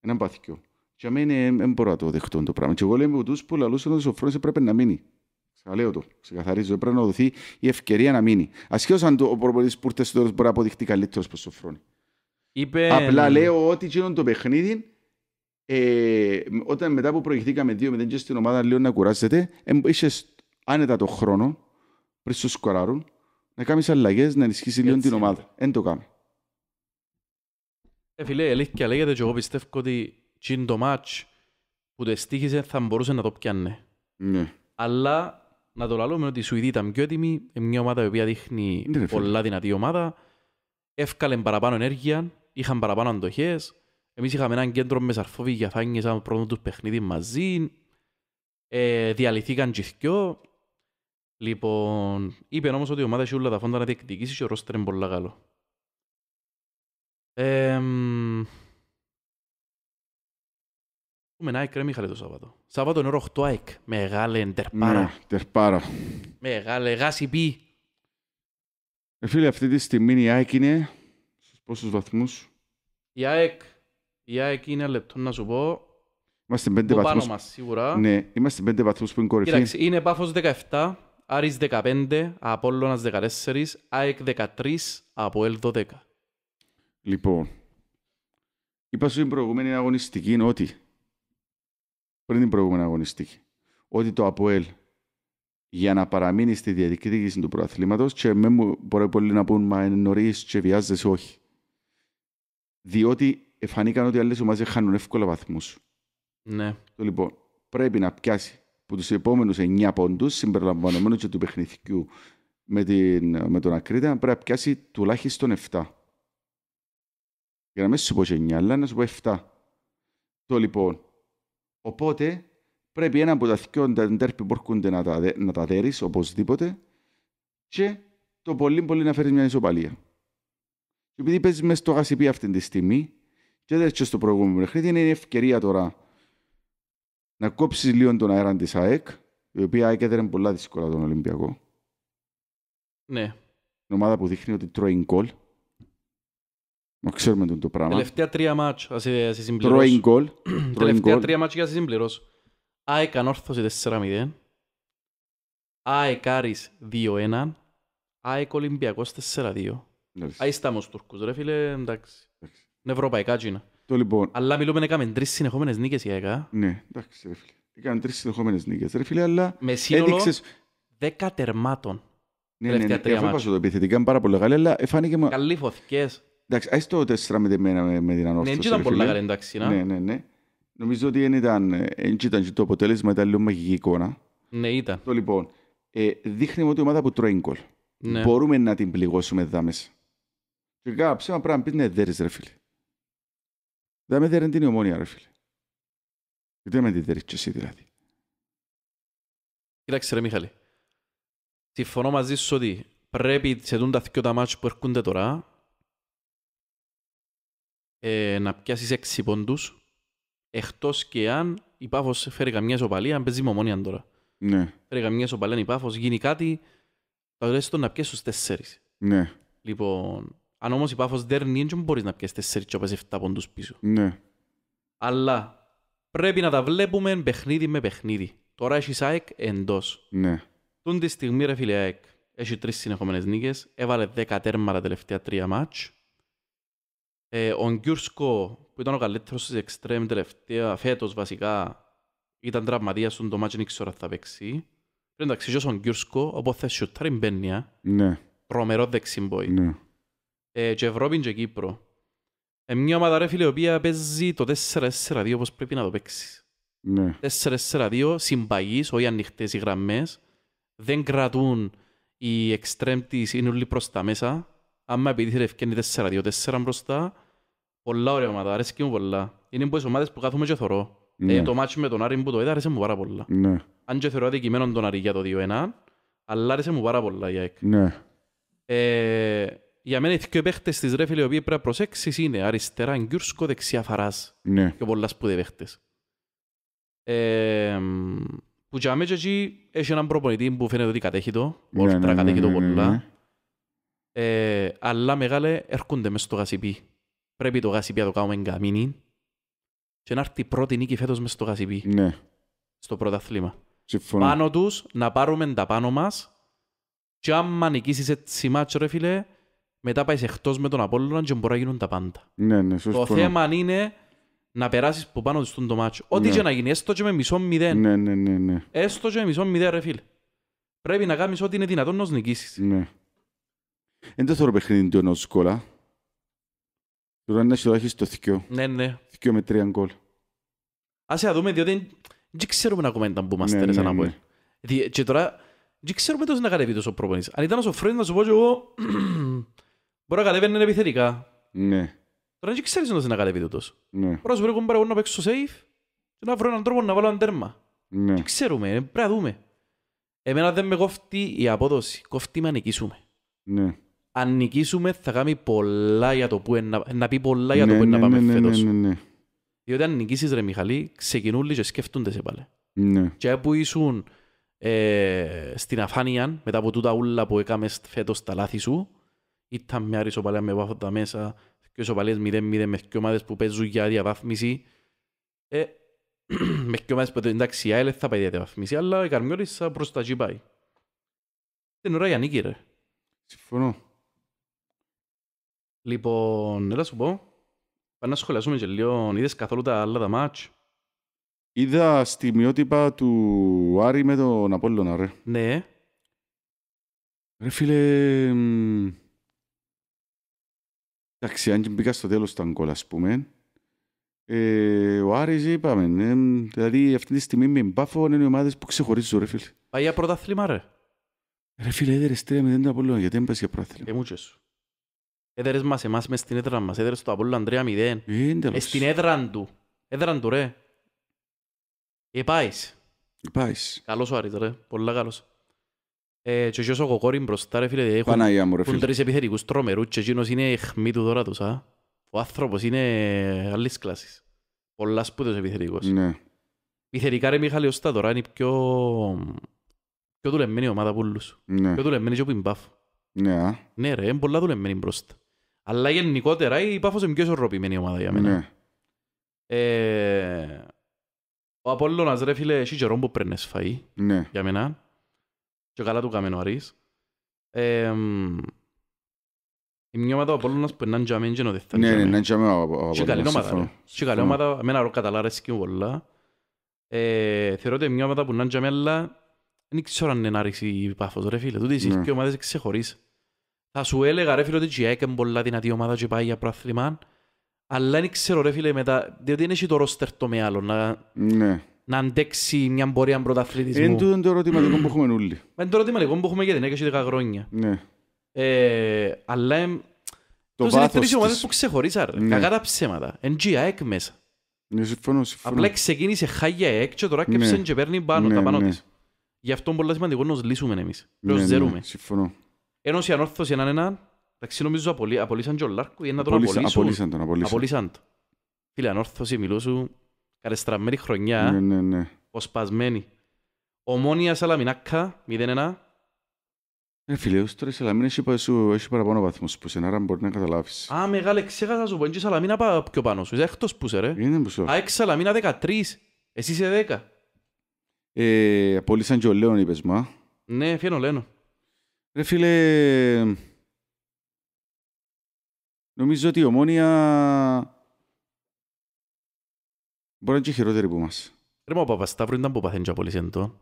Ένα πάθηκιο. Για μένα δεν ε, μπορώ να το δεχτώ το πράγμα. Και εγώ λέμε τους που λαλούσε ότι ο Σοφρόνης έπρεπε να μείνει. λεω το, ξεκαθαρίζω, πρέπει να δοθεί η ευκαιρία να μείνει. Ασχέως αν το, ο προπονητής που ήρθε στο τέλος μπορεί να αποδειχτεί καλύτερος προς Σοφρόνη. Είπε... Απλά λέω ότι γίνονται το παιχνίδι ε, όταν μετά που προηγηθήκαμε 2-0 και στην ομάδα λίγο να κουράσετε, ε, είσαι άνετα το χρόνο πριν στο σκοράρουν να κάνεις αλλαγές, να ενισχύσεις λίγο την ομάδα. Δεν το κάνει. Ε, φίλε, αλήθεια λέγεται και εγώ πιστεύω ότι τσιν το μάτς που το εστίχησε θα μπορούσε να το πιάνει. Ναι. Αλλά να το λαλούμε ότι η Σουηδή ήταν πιο έτοιμη, μια ομάδα που δείχνει ναι, πολλά δυνατή ομάδα, εύκαλε παραπάνω ενέργεια, είχαν παραπάνω αντοχές, εμείς είχαμε έναν κέντρο με σαρφόβι για φάγγες σαν πρώτο τους παιχνίδι μαζί. Ε, διαλυθήκαν και δυο. Λοιπόν, είπε όμως ότι η ομάδα Σιούλα τα φόντα να διεκδικήσει και ο Ρώστερ είναι πολύ καλό. Ε, Πούμε ΑΕΚ ρε Μίχαλε το Σάββατο. Σάββατο είναι ώρα 8 ΑΕΚ. Μεγάλε εντερπάρα. Ναι, τερπάρα. Μεγάλε γάση πι. Ε, φίλε, αυτή τη στιγμή η ΑΕΚ είναι στους πόσους βαθμούς. Η ΑΕΚ η ΑΕΚ είναι λεπτό να σου πω. Είμαστε πέντε βαθμούς. μας σίγουρα. Ναι, είμαστε πέντε βαθμούς που είναι κορυφή. είναι Πάφος 17, Άρης 15, Απόλλωνας 14, ΑΕΚ 13, Αποέλ 12. Λοιπόν, είπα σου την προηγούμενη αγωνιστική είναι ότι πριν την προηγούμενη αγωνιστική ότι το Αποέλ για να παραμείνει στη διαδικήτηση του προαθλήματος και με μπορεί πολλοί να πούν μα είναι νωρίς και βιάζεσαι όχι. Διότι εφανήκαν ότι οι άλλες ομάδες χάνουν εύκολα βαθμούς. Ναι. Λοιπόν, πρέπει να πιάσει από τους επόμενους 9 πόντους, συμπεριλαμβανομένου και του παιχνιδιού με, την, με τον Ακρίτα, πρέπει να πιάσει τουλάχιστον 7. Για να μην σου πω 9, αλλά να σου πω 7. Το λοιπόν. Οπότε, πρέπει ένα από τα δυο εντέρπη που έρχονται να τα, να τα δέρεις, οπωσδήποτε, και το πολύ πολύ να φέρεις μια ισοπαλία. Και επειδή παίζεις μέσα στο γασιπί αυτή τη στιγμή, και δεν έτσι στο προηγούμενο παιχνίδι είναι η ευκαιρία τώρα να κόψει λίγο τον αέρα της ΑΕΚ, η οποία ΑΕΚ έδερε πολλά δύσκολα τον Ολυμπιακό. Ναι. Η ομάδα που δείχνει ότι τρώει γκολ. Μα ξέρουμε τον το πράγμα. Τελευταία τρία μάτς, ας είσαι συμπληρώσω. Τρώει γκολ. Τελευταία τρία μάτς για να ΑΕΚ ανόρθωσε 4-0. ΑΕΚ Άρης 2-1. ΑΕΚ Ολυμπιακός 4-2. Άι στάμος ρε φίλε, εντάξει. εντάξει. Είναι ευρωπαϊκά τζίνα. Το λοιπόν. Αλλά μιλούμε να κάνουμε τρεις συνεχόμενες νίκες για ΑΕΚΑ. Ναι, εντάξει ρε φίλε. Έκανε τρεις συνεχόμενες νίκες, ρε φίλε, αλλά Με σύνολο έδειξες... δέκα τερμάτων. Ναι, ναι, ναι, Δεν Αφού είπα το επιθετικά είναι πάρα πολύ καλή, αλλά φάνηκε... Καλή φωτιέ. Εντάξει, ας το τέσσερα με, με, με την ναι, ανόρθωση. Ναι, ήταν πολύ μεγάλη, εντάξει. Ναι, ναι, ναι. Νομίζω ότι δεν ήταν, ήταν το αποτέλεσμα, ήταν λίγο μαγική εικόνα. Ναι, ήταν. Το λοιπόν, ε, δείχνει ότι η ομάδα που τρώει γκολ. Ναι. Μπορούμε να την πληγώσουμε εδώ μέσα. Και κάποια ψέμα πρέπει να πει ναι, δεν ρε φίλε. Δεν με δέρεν την ομόνια, ρε φίλε. Δεν με την δέρεις εσύ, δηλαδή. Κοίταξε ρε Μιχαλή. Συμφωνώ μαζί σου ότι πρέπει σε δουν τα δυο τα μάτια που έρχονται τώρα ε, να πιάσεις έξι πόντους εκτός και αν η Πάφος φέρει καμιά σοπαλία, αν παίζει μομόνια τώρα. Ναι. Φέρει καμιά σοπαλία η Πάφος, γίνει κάτι, το ρέστο να πιάσεις τους τέσσερις. Ναι. Λοιπόν, αν όμως η Πάφος δέρνει, δεν μπορείς να πιέσεις τέσσερις και πας 7 πόντους πίσω. Ναι. Αλλά πρέπει να τα βλέπουμε παιχνίδι με παιχνίδι. Τώρα έχεις ΑΕΚ εντός. Ναι. Τον τη στιγμή ρε φίλε ΑΕΚ. Έχει τρεις συνεχόμενες νίκες. Έβαλε δέκα τέρμα τα τελευταία τρία μάτς. Ε, ο Γκιούρσκο που ήταν ο καλύτερος της εξτρέμ τελευταία φέτος βασικά ήταν τραυματίας στον το μάτς δεν ήξερα θα παίξει. Πρέπει ο Γκιούρσκο όπου θα σιωτάρει μπαίνια. Ναι. Τρομερό δεξιμπόι. Ναι ε, και Ευρώπη και Κύπρο. Ε, μια ομάδα ρε φίλε, η οποία παίζει το 4-4-2 όπως πρέπει να το παίξεις. Ναι. 4-4-2, συμπαγείς, όχι ανοιχτές οι γραμμές, δεν κρατούν οι εξτρέμ είναι όλοι προς τα μέσα. Άμα επειδή ρε ευκαινει 4-2-4 μπροστά, πολλά ωραία ομάδα, και μου πολλά. Είναι από τις ομάδες που κάθομαι και θωρώ. Ναι. Ε, το μάτσο με τον Άρη που το είδα άρεσε μου πάρα πολλά. Ναι. Αν και θεωρώ αδικημένο τον Άρη για το 2-1, αλλά άρεσε μου πάρα πολλά η ΑΕΚ. Ναι. Ε, για μένα οι δύο παίχτες της ρε φίλε, οι οποίοι πρέπει να προσέξεις είναι αριστερά Γκιούρσκο, δεξιά Φαράς. Ναι. Και πολλά σπουδαίοι παίχτες. Ε, που για μέσα εκεί έχει έναν προπονητή που φαίνεται ότι κατέχει το, Ναι, ναι, ναι, κατέχει το ναι, ναι, πολλά. Ε, αλλά μεγάλε έρχονται μέσα στο γασιπί. Πρέπει το γασιπί να το κάνουμε εγκαμίνι και να έρθει η πρώτη νίκη φέτος μέσα στο γασιπί. Ναι. Στο πρωταθλήμα. Συμφωνώ. Πάνω τους να πάρουμε τα πάνω μας και άμα νικήσεις έτσι μάτσο ρε φίλε, μετά πάεις εκτός με τον Απόλλωνα και μπορεί να γίνουν τα πάντα. Ναι, ναι, σωστό. Το ναι. θέμα είναι να περάσεις από πάνω του στον το μάτσο. Ό,τι ναι. και να γίνει, έστω και με μισό μηδέν. Ναι, ναι, ναι, ναι. Έστω και με μισό μηδέν, ρε φίλε. Πρέπει να κάνεις ό,τι είναι δυνατόν να νικήσεις. Ναι. Δεν το θεωρώ παιχνίδι του ενός κόλλα. Τώρα είναι να έχει το θικιό. Ναι, ναι. Θικιό με τρία γκολ. Ας δούμε, διότι δεν ξέρουμε ακόμα ήταν που είμαστε, ναι, ρε, σαν ναι, ναι. Και τώρα δεν ξέρουμε τόσο να κατεβεί τόσο πρόπονη. Αν ήταν ο Φρέντ, να σου πω και εγώ Μπορεί να κατέβαινε επιθετικά. Ναι. Τώρα δεν ξέρεις να κατέβει τούτος. Ναι. Πρώτα να σου βρω κουμπάρα λοιπόν, να παίξω safe και να βρω έναν τρόπο να βάλω έναν τέρμα. Ναι. Και ξέρουμε, ε, πρέπει να δούμε. Εμένα δεν με κόφτει η απόδοση. Κόφτει με αν νικήσουμε. Ναι. Αν νικήσουμε θα κάνει πολλά για το που να, να πει πολλά για το ναι, που ναι, να πάμε ναι, ναι, φέτος. Ναι, ναι, ναι. Διότι αν νικήσεις ρε Μιχαλή, ξεκινούν και σκέφτονται σε πάλι. Ναι. Και που ήσουν ε, στην αφάνεια μετά από τούτα ούλα που έκαμες φέτος τα λάθη σου, ήταν μια ρισοπαλία με τα μέσα, και ισοπαλιες μηδεν μηδέν-μηδέν μες δύο ομάδες που παίζουν για διαβάθμιση. Ε, μες δύο ομάδες που εντάξει η ΑΕΛ θα πάει για διαβάθμιση, αλλά η Καρμιώρης θα προς τα πάει. Την ώρα για νίκη ρε. Συμφωνώ. Λοιπόν, έλα σου πω. Πάμε να σχολιάσουμε και λίγο. Είδες καθόλου τα άλλα τα μάτς. Είδα στη μοιότυπα του Άρη με τον Απόλλωνα, ρε. Ναι. Ρε φίλε, Εντάξει, αν και μπήκα στο τέλος του Αγκόλ, ας πούμε, ε, ο Άρης είπαμε, ε, δηλαδή αυτή τη στιγμή με μπάφω είναι οι ομάδες που ξεχωρίζουν, ρε φίλε. Πάει για πρωταθλήμα, ρε. Ρε φίλε, έδερες 3-0 τον Απόλλωνα, γιατί δεν πας για πρωταθλήμα. Ε, σου. Έδερες μας εμάς μες στην έδρα μας, έδερες το Απόλλωνα 3-0. Ε, ε, στην έδρα του. Έδρα του, ρε. Ε, πάεις. Ε, πάεις. Καλός ο Άρης, ρε. Πολλά καλός. Ε, και ο Κοκόρη μπροστά ρε φίλε, έχουν, τρεις επιθετικούς τρομερούς και εκείνος είναι αιχμή του τώρα τους, α. Ο άνθρωπος είναι άλλης κλάσης. Πολλά σπουδές επιθετικός. Ναι. Επιθετικά ρε Μιχάλη τα τώρα είναι πιο... πιο δουλεμένη ομάδα που όλους. Ναι. Πιο δουλεμένη και ο Πιμπάφ. Ναι. Ναι ρε, είναι πολλά δουλεμένη μπροστά. Αλλά γενικότερα η Πάφος είναι πιο ισορροπημένη ομάδα για μένα. Ναι. Ε, ο Απόλλωνας ρε φίλε, πρέπει να σφαεί. Ναι. Για μένα και καλά του κάμε νωρίς. Ε, η μια ομάδα από όλους που είναι τζαμί και νοδεθά. Ναι, ναι, είναι τζαμί από όλους. Και καλή ομάδα. Και καλή ομάδα, με ένα ροκ καταλά ρέσκει πολλά. Ε, θεωρώ ότι η μια ομάδα που είναι τζαμί, αλλά δεν ξέρω αν είναι άρεξη η πάθος, ρε φίλε. Τούτες ναι. οι και ομάδες ξεχωρείς. Θα σου έλεγα, ρε φίλε, ότι και ΑΕΚ πολλά δυνατή ομάδα και πάει για προαθλημάν. Αλλά δεν ξέρω, ρε φίλε, μετά, διότι είναι και το ρόστερ το με άλλο. Ναι να αντέξει μια πορεία πρωταθλητισμού. Είναι το, το ερωτηματικό που έχουμε όλοι. Είναι το ερωτηματικό που έχουμε για την έκαση 10 χρόνια. Ναι. Ε, αλλά το τόσο είναι τρεις ομάδες που ξεχωρίσαν. Ναι. Κακά τα ψέματα. Εντζή, ΑΕΚ μέσα. Ναι, συμφωνώ, συμφωνώ. Απλά ξεκίνησε χάγια ΑΕΚ και τώρα ναι. και παίρνει πάνω ναι, τα πάνω ναι. της. Γι' αυτό πολύ σημαντικό να λύσουμε εμείς. Ναι, ναι, ναι συμφωνώ. Ενώ η ανόρθωση έναν έναν, εντάξει νομίζω καρεστραμμένη χρονιά. Ναι, ναι, ναι. Οσπασμένη. Ομόνια Σαλαμινάκα, 0-1. Ε, φίλε, ως τώρα η Σαλαμίνα έχει, έχει παραπάνω βαθμούς που σε άρα μπορεί να καταλάβεις. Α, μεγάλε, ξέχασα σου πω, είναι και η Σαλαμίνα πιο πάνω σου. Είσαι εκτός που σε, ρε. Είναι που σου. Α, έξι Σαλαμίνα 13. Εσύ είσαι 10. Ε, απολύσαν και ο Λέων, είπες, μα. Ναι, φιένω Λέων. Ρε φίλε, νομίζω ότι η Ομόνια Μπορεί να και χειρότεροι που μας. Ρε μου, ο Παπασταύρου ήταν που παθαίνει και απόλυσε το.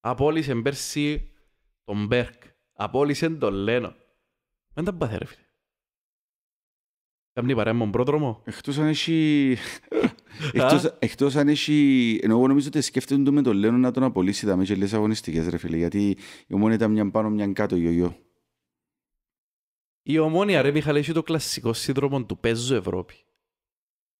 Απόλυσε πέρσι τον Μπέρκ. Απόλυσε τον Λένο. Δεν τα παθέ ρε φίλε. Κάμνη παρέμον πρόδρομο. Εκτός αν έχει... εκτός, εκτός αν έχει... Ενώ εγώ νομίζω ότι σκέφτονται με τον Λένο να τον απολύσει τα μέσα λες αγωνιστικές ρε φίλε. Γιατί η ομόνια ήταν μια πάνω μια κάτω γιο γιο-γιο. Η ομόνια ρε Μιχαλέ έχει το κλασικό σύνδρομο του παίζω Ευρώπη.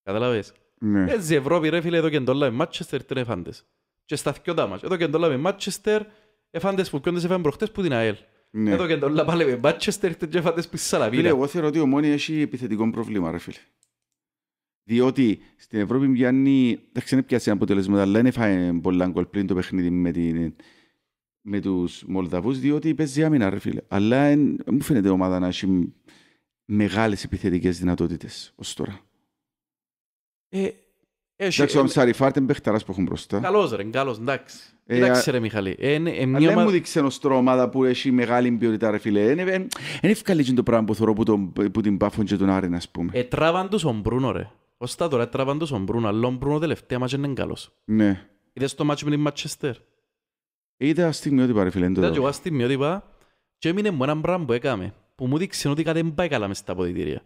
Καταλάβες. Ναι. Έτσι η Ευρώπη ρε φίλε εδώ και εντόλα με Μάτσεστερ ήταν εφάντες. Και στα δυο τα μάτια. Εδώ και εντόλα με Μάτσεστερ εφάντες που ποιόντες έφανε προχτές που την ΑΕΛ. Ναι. Εδώ και εντόλα πάλι με Μάτσεστερ ήταν εφάντες που Σαλαβίνα. Φίλε, εγώ θεωρώ ότι ο Μόνη έχει επιθετικό πρόβλημα ρε φίλε. Διότι στην Ευρώπη πιάνει, εντάξει πια πιάσει αποτελέσματα, αλλά δεν έφαγε πολλά γκολ πριν το παιχνίδι με, την, με τους Μολδαβούς, διότι παίζει άμυνα ρε φίλε. Αλλά εν, μου φαίνεται η ομάδα να έχει μεγάλες επιθετικές δυνατότητες ως τώρα. Ε, εντάξει, ο ε, Φάρτ είναι παιχταράς που έχουν μπροστά. Καλός ρε, καλός, εντάξει. εντάξει ρε Μιχαλή. Ε, δεν μου δείξε ένας τρόμαδα που έχει μεγάλη ποιότητα ρε φίλε. Είναι ευκαλίζει το πράγμα που θεωρώ που, την πάφουν και τον Άρη, ας πούμε. Ετράβαν τράβαν τους τον Μπρούνο ρε. Ως τα τώρα ετράβαν τους ο Μπρούνο, αλλά ο Μπρούνο τελευταία μάτια είναι καλός. Ναι. Είδες το μάτσο με την Ματσέστερ. Είδα στιγμιότυπα ρε φίλε. Είδα και εγώ στιγμιότυπα και έμεινε μου έναν πράγμα που έκαμε, που μου δείξε ότι κάτι δεν πάει καλά μες στα ποδητήρια.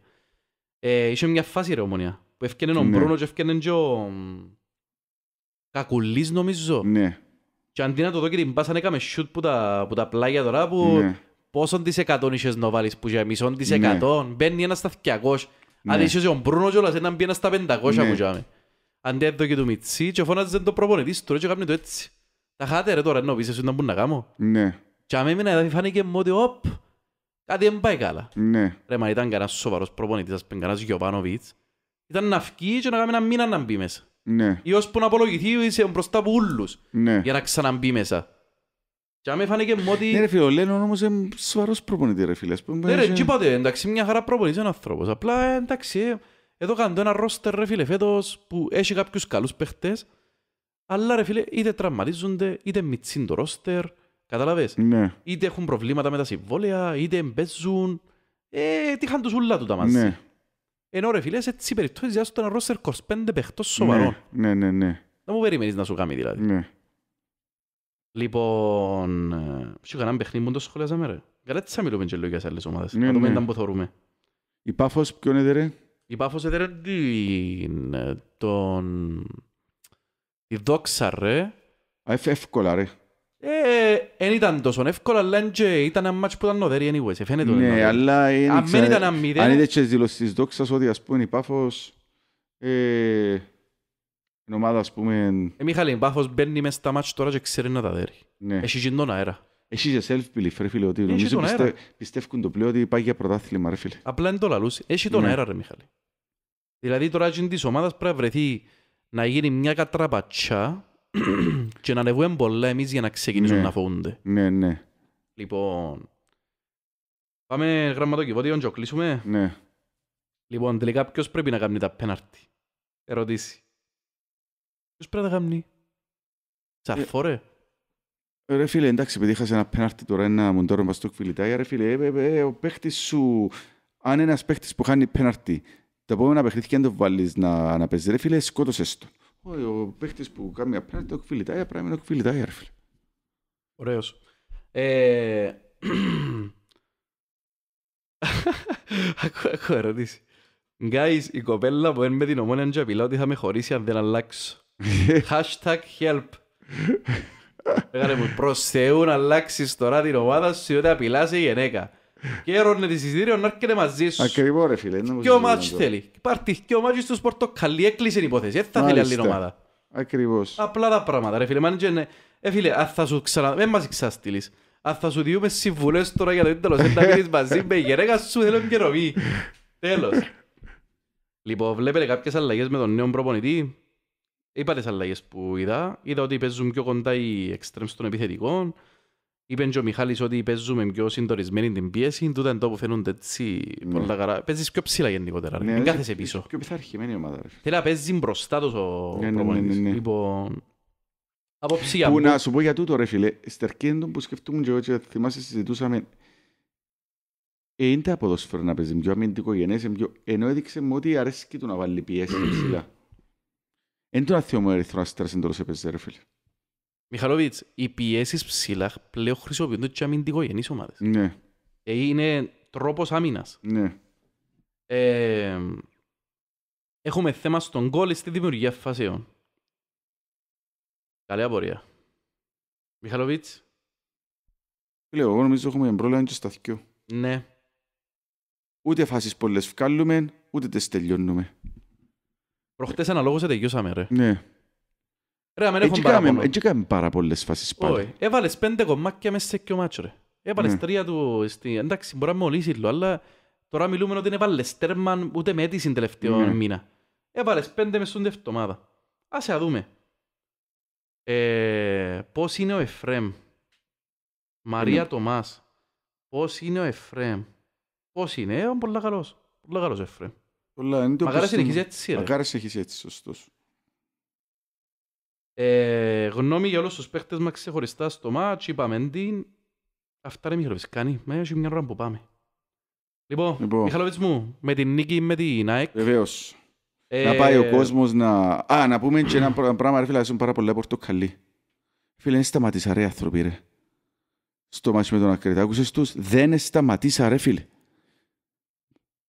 Ε, είχε μια φάση ρε ομονία που έφτιανε ο ναι. Μπρούνο και έφτιανε και ο Κακουλής νομίζω. Ναι. Και αντί να το δω και την πάσα να έκαμε σιούτ που τα, που τα πλάγια τώρα που ναι. πόσον της εκατόν είχες να βάλεις που για μισόν της ναι. εκατόν. Μπαίνει ένας στα 200. Ναι. Αν είσαι ο Μπρούνος και όλας έναν μπει ένας στα 500 ναι. που είχαμε. Αντί εδώ και του Μιτσί και φώναζε το προπονητής του και κάνει το έτσι. Τα χάτε ρε τώρα ενώ πεις εσύ να μπουν να κάνω. Ναι. Και αν έμεινα φάνηκε μου ότι όπ, κάτι δεν πάει καλά. Ναι. Ρε μα ήταν κανένας σοβαρός προπονητής, ας πούμε κανένας Γιωβάνοβιτς ήταν να φκεί και να κάνει ένα μήνα να μπει μέσα. Ναι. Ή ώσπου να απολογηθεί είσαι μπροστά από ούλους ναι. για να ξαναμπεί μέσα. Και άμα φάνηκε μου ότι... Ναι ρε φίλε, ο Λένον όμως είναι σοβαρός προπονητή ρε φίλε. Ναι ρε, και είπατε, εντάξει, μια χαρά προπονητής είναι άνθρωπος. Απλά, ε, εντάξει, ε, εδώ κάνω ένα ρόστερ ρε φίλε φέτος που έχει κάποιους καλούς παίχτες. Αλλά ρε φίλε, είτε τραυματίζονται, είτε μιτσίν το ρόστερ. Καταλαβες. Ναι. Είτε έχουν προβλήματα με τα συμβόλαια, είτε μπέζουν. Ε, είχαν τους ούλα του τα μαζί. Ναι. Ενώ ρε φίλε, έτσι περιπτώσεις για ένα ρόστερ 25 παιχτός ναι, σοβαρό. Ναι, ναι, ναι. Δεν μου περιμένεις να σου κάνει δηλαδή. Ναι. Λοιπόν, ε, σου κανένα παιχνίδι μου το σχολιάζαμε ρε. Καλά τι θα μιλούμε και λόγια σε άλλες ομάδες. Ναι, να δούμε ναι. Η Πάφος ποιον έδερε. Η Πάφος έδερε την... Ε, τον... η δόξα ρε. Εύκολα ρε. Δεν ε, ήταν τόσο εύκολο, αλλά ήταν ένα μάτσο που ήταν νοδέρι ε, φαίνεται. Ναι, αλλά αν ήταν Αν είδες τις δηλώσεις δόξας ότι ας πούμε η Πάφος... Η ε, ομάδα ας πούμε... Ε, Μιχάλη, η Πάφος μπαίνει μέσα στα μάτσο τώρα και ξέρει να τα δέρει. Ναι. Έχει γίνον τον αέρα. Έχει και self-belief ρε φίλε, ότι νομίζω πιστεύουν το πλέον ότι πάει για πρωτάθλημα ρε φίλε. Απλά είναι το λαλούς. Έχει τον ναι. αέρα ρε Μιχάλη. Δηλαδή τώρα της ομάδας πρέπει να βρεθεί να γίνει μια κατραπατσιά, και να ανεβούν πολλά εμείς για να ξεκινήσουν ναι. να φοβούνται. Ναι, ναι. Λοιπόν, πάμε γραμματοκιβώτιον και κλείσουμε. Ναι. Λοιπόν, τελικά ποιος πρέπει να κάνει τα πέναρτη. Ερωτήσει. Ποιος πρέπει να κάνει. Ε, Σαφώ ρε. Ρε φίλε, εντάξει, επειδή είχας ένα πέναρτη τώρα, ένα μοντόρο μπαστούκ φιλιτάγια, ρε φίλε, ε, ε, ο παίχτης σου, αν ένας παίχτης που χάνει πέναρτη, τα επόμενα παιχνίδια αν το βάλεις να, να παίζει, ρε φίλε, σκότωσες το. Ο παίχτης που κάνει είναι το εκφυλιτάει, πράγμα είναι εκφυλιτάει, έρφυλε. Ωραίος. Ε... Έχω ερωτήσει. Guys, η κοπέλα που είναι με την ομόνια και απειλά ότι θα με χωρίσει αν δεν αλλάξω. Hashtag help. Έκανε μου προς Θεού να αλλάξεις τώρα την ομάδα σου ότι απειλάς η γενέκα. Και έρωνε τη συζητήριο να έρχεται μαζί σου. Ακριβώς ρε φίλε. Ποιο θέλει. Πάρτε στους πορτοκαλί έκλεισε η υπόθεση. Δεν θα θέλει άλλη ομάδα. Ακριβώς. Απλά τα πράγματα ρε φίλε. Ναι. Ε φίλε, αν Δεν μας ξαστήλεις. Αν θα σου συμβουλές τώρα για το ίντελος. μαζί σου θέλω Τέλος. Λοιπόν, βλέπετε Είπα που είδα. Είδα ότι παίζουν πιο κοντά Είπε και ο Μιχάλης ότι παίζουμε πιο συντορισμένη την πίεση, τούτα είναι το που φαίνονται έτσι ναι. πολλά καλά. Παίζεις πιο ψηλά γενικότερα, ναι, Μην κάθεσαι πίσω. Πιο πειθαρχημένη ομάδα. Θέλει να παίζει μπροστά τους ο ναι, προπονητής. Λοιπόν, από ψηλά. Που να σου πω για τούτο ρε φίλε, στερκέντον που σκεφτούμε και ό,τι θυμάσαι συζητούσαμε, είναι τα ποδόσφαιρα να παίζει πιο αμυντικό γενές, ενώ έδειξε μου ότι και του να βάλει πιέση ψηλά. Είναι το να θυμώ ερθρό να στρασέντορος ρε φίλε. Μιχαλόβιτς, οι πιέσεις ψηλά πλέον χρησιμοποιούνται και αμυντικογενείς ομάδες. Ναι. Ε, είναι τρόπος άμυνας. Ναι. Ε, έχουμε θέμα στον κόλλη στη δημιουργία φασίων. Καλή απορία. Μιχαλόβιτς. Λέω, εγώ νομίζω έχουμε πρόβλημα και στα δυο. Ναι. Ούτε φάσεις πολλές βγάλουμε, ούτε τις τελειώνουμε. Προχτές αναλόγως τελειώσαμε ρε. Ναι. Ρε, ε, έχουν παραπονό. Έτσι ε, κάνουμε πάρα πολλές φάσεις πάλι. Έβαλες πέντε κομμάτια μέσα σε κιο μάτσο, ρε. Έβαλες ναι. τρία του... Στη... Εντάξει, μπορεί να μολύσεις λίγο, αλλά τώρα μιλούμε ότι δεν έβαλες τέρμα ούτε με αίτηση τελευταίο ναι. μήνα. Έβαλες πέντε μέσα στην εβδομάδα. Ας να δούμε. Ε, πώς είναι ο Εφραίμ. Μαρία είναι... Τομάς. Πώς είναι ο Εφραίμ. Πώς είναι. Ε, πολύ καλός. Πολύ καλός ο Εφραίμ. Πολλά, είναι συνεχίζει έτσι, ρε. συνεχίζει έτσι, σωστός. Ε, γνώμη για όλους τους παίχτες μας ξεχωριστά στο μάτς, είπαμε την. Αυτά ρε Μιχαλοβίτς, κάνει. Μα ε, έχει μια ώρα που πάμε. Λοιπόν, λοιπόν. Μιχαλοβίτς μου, με την νίκη με την ΑΕΚ. Βεβαίως. Ε... Να πάει ο κόσμος να... Α, να πούμε και ένα πράγμα, ρε φίλε, αρέσουν πάρα πολλά πορτοκαλί. Φίλε, δεν σταματήσα ρε άνθρωποι ρε. Στο μάτς με τον Ακρίτα, άκουσες τους, δεν σταματήσα ρε φίλε.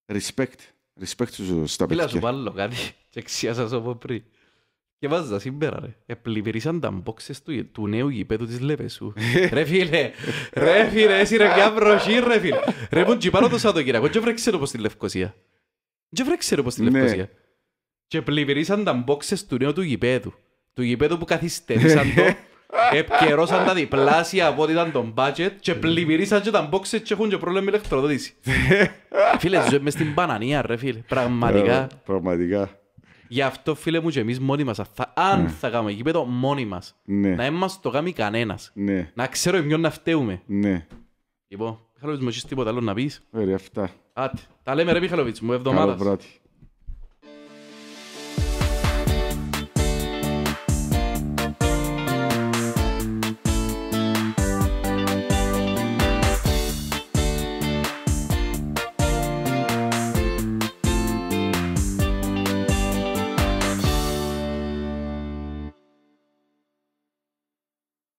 Respect. Respect στους στα παιδιά. Φίλα σου βάλω κάτι και ξιάσα από πριν. Και βάζεις τα σύμπερα ρε. Επλημμυρίσαν τα μπόξες του, του νέου γηπέδου της Λεπεσού. ρε φίλε, ρε φίλε, εσύ ρε μια βροχή ρε φίλε. ρε μου και πάρω το Σαββατοκύριακο και βρέξε όπως στη Λευκοσία. Και βρέξε όπως στη Λευκοσία. και πλημμυρίσαν τα μπόξες του νέου του γηπέδου. Του γηπέδου που καθυστερήσαν το. Επικαιρώσαν τα διπλάσια από ό,τι ήταν το μπάτζετ και πλημμυρίσαν και τα μπόξες και έχουν και πρόβλημα ηλεκτροδότηση. φίλε, ζούμε στην Πανανία ρε φίλε, πραγματικά. πραγματικά. Γι' αυτό φίλε μου και εμείς μόνοι μας, αν ναι. θα κάνουμε γήπεδο μόνοι μας, ναι. να είμαστε το κάνει κανένας. Ναι. Να ξέρω ποιον να φταίουμε. Ναι. Λοιπόν, Μιχαλοβιτς μου έχεις τίποτα άλλο να πεις. Ωραία, αυτά. Άτε, τα λέμε ρε Μιχαλοβιτς μου, εβδομάδας. Καλό βράδυ.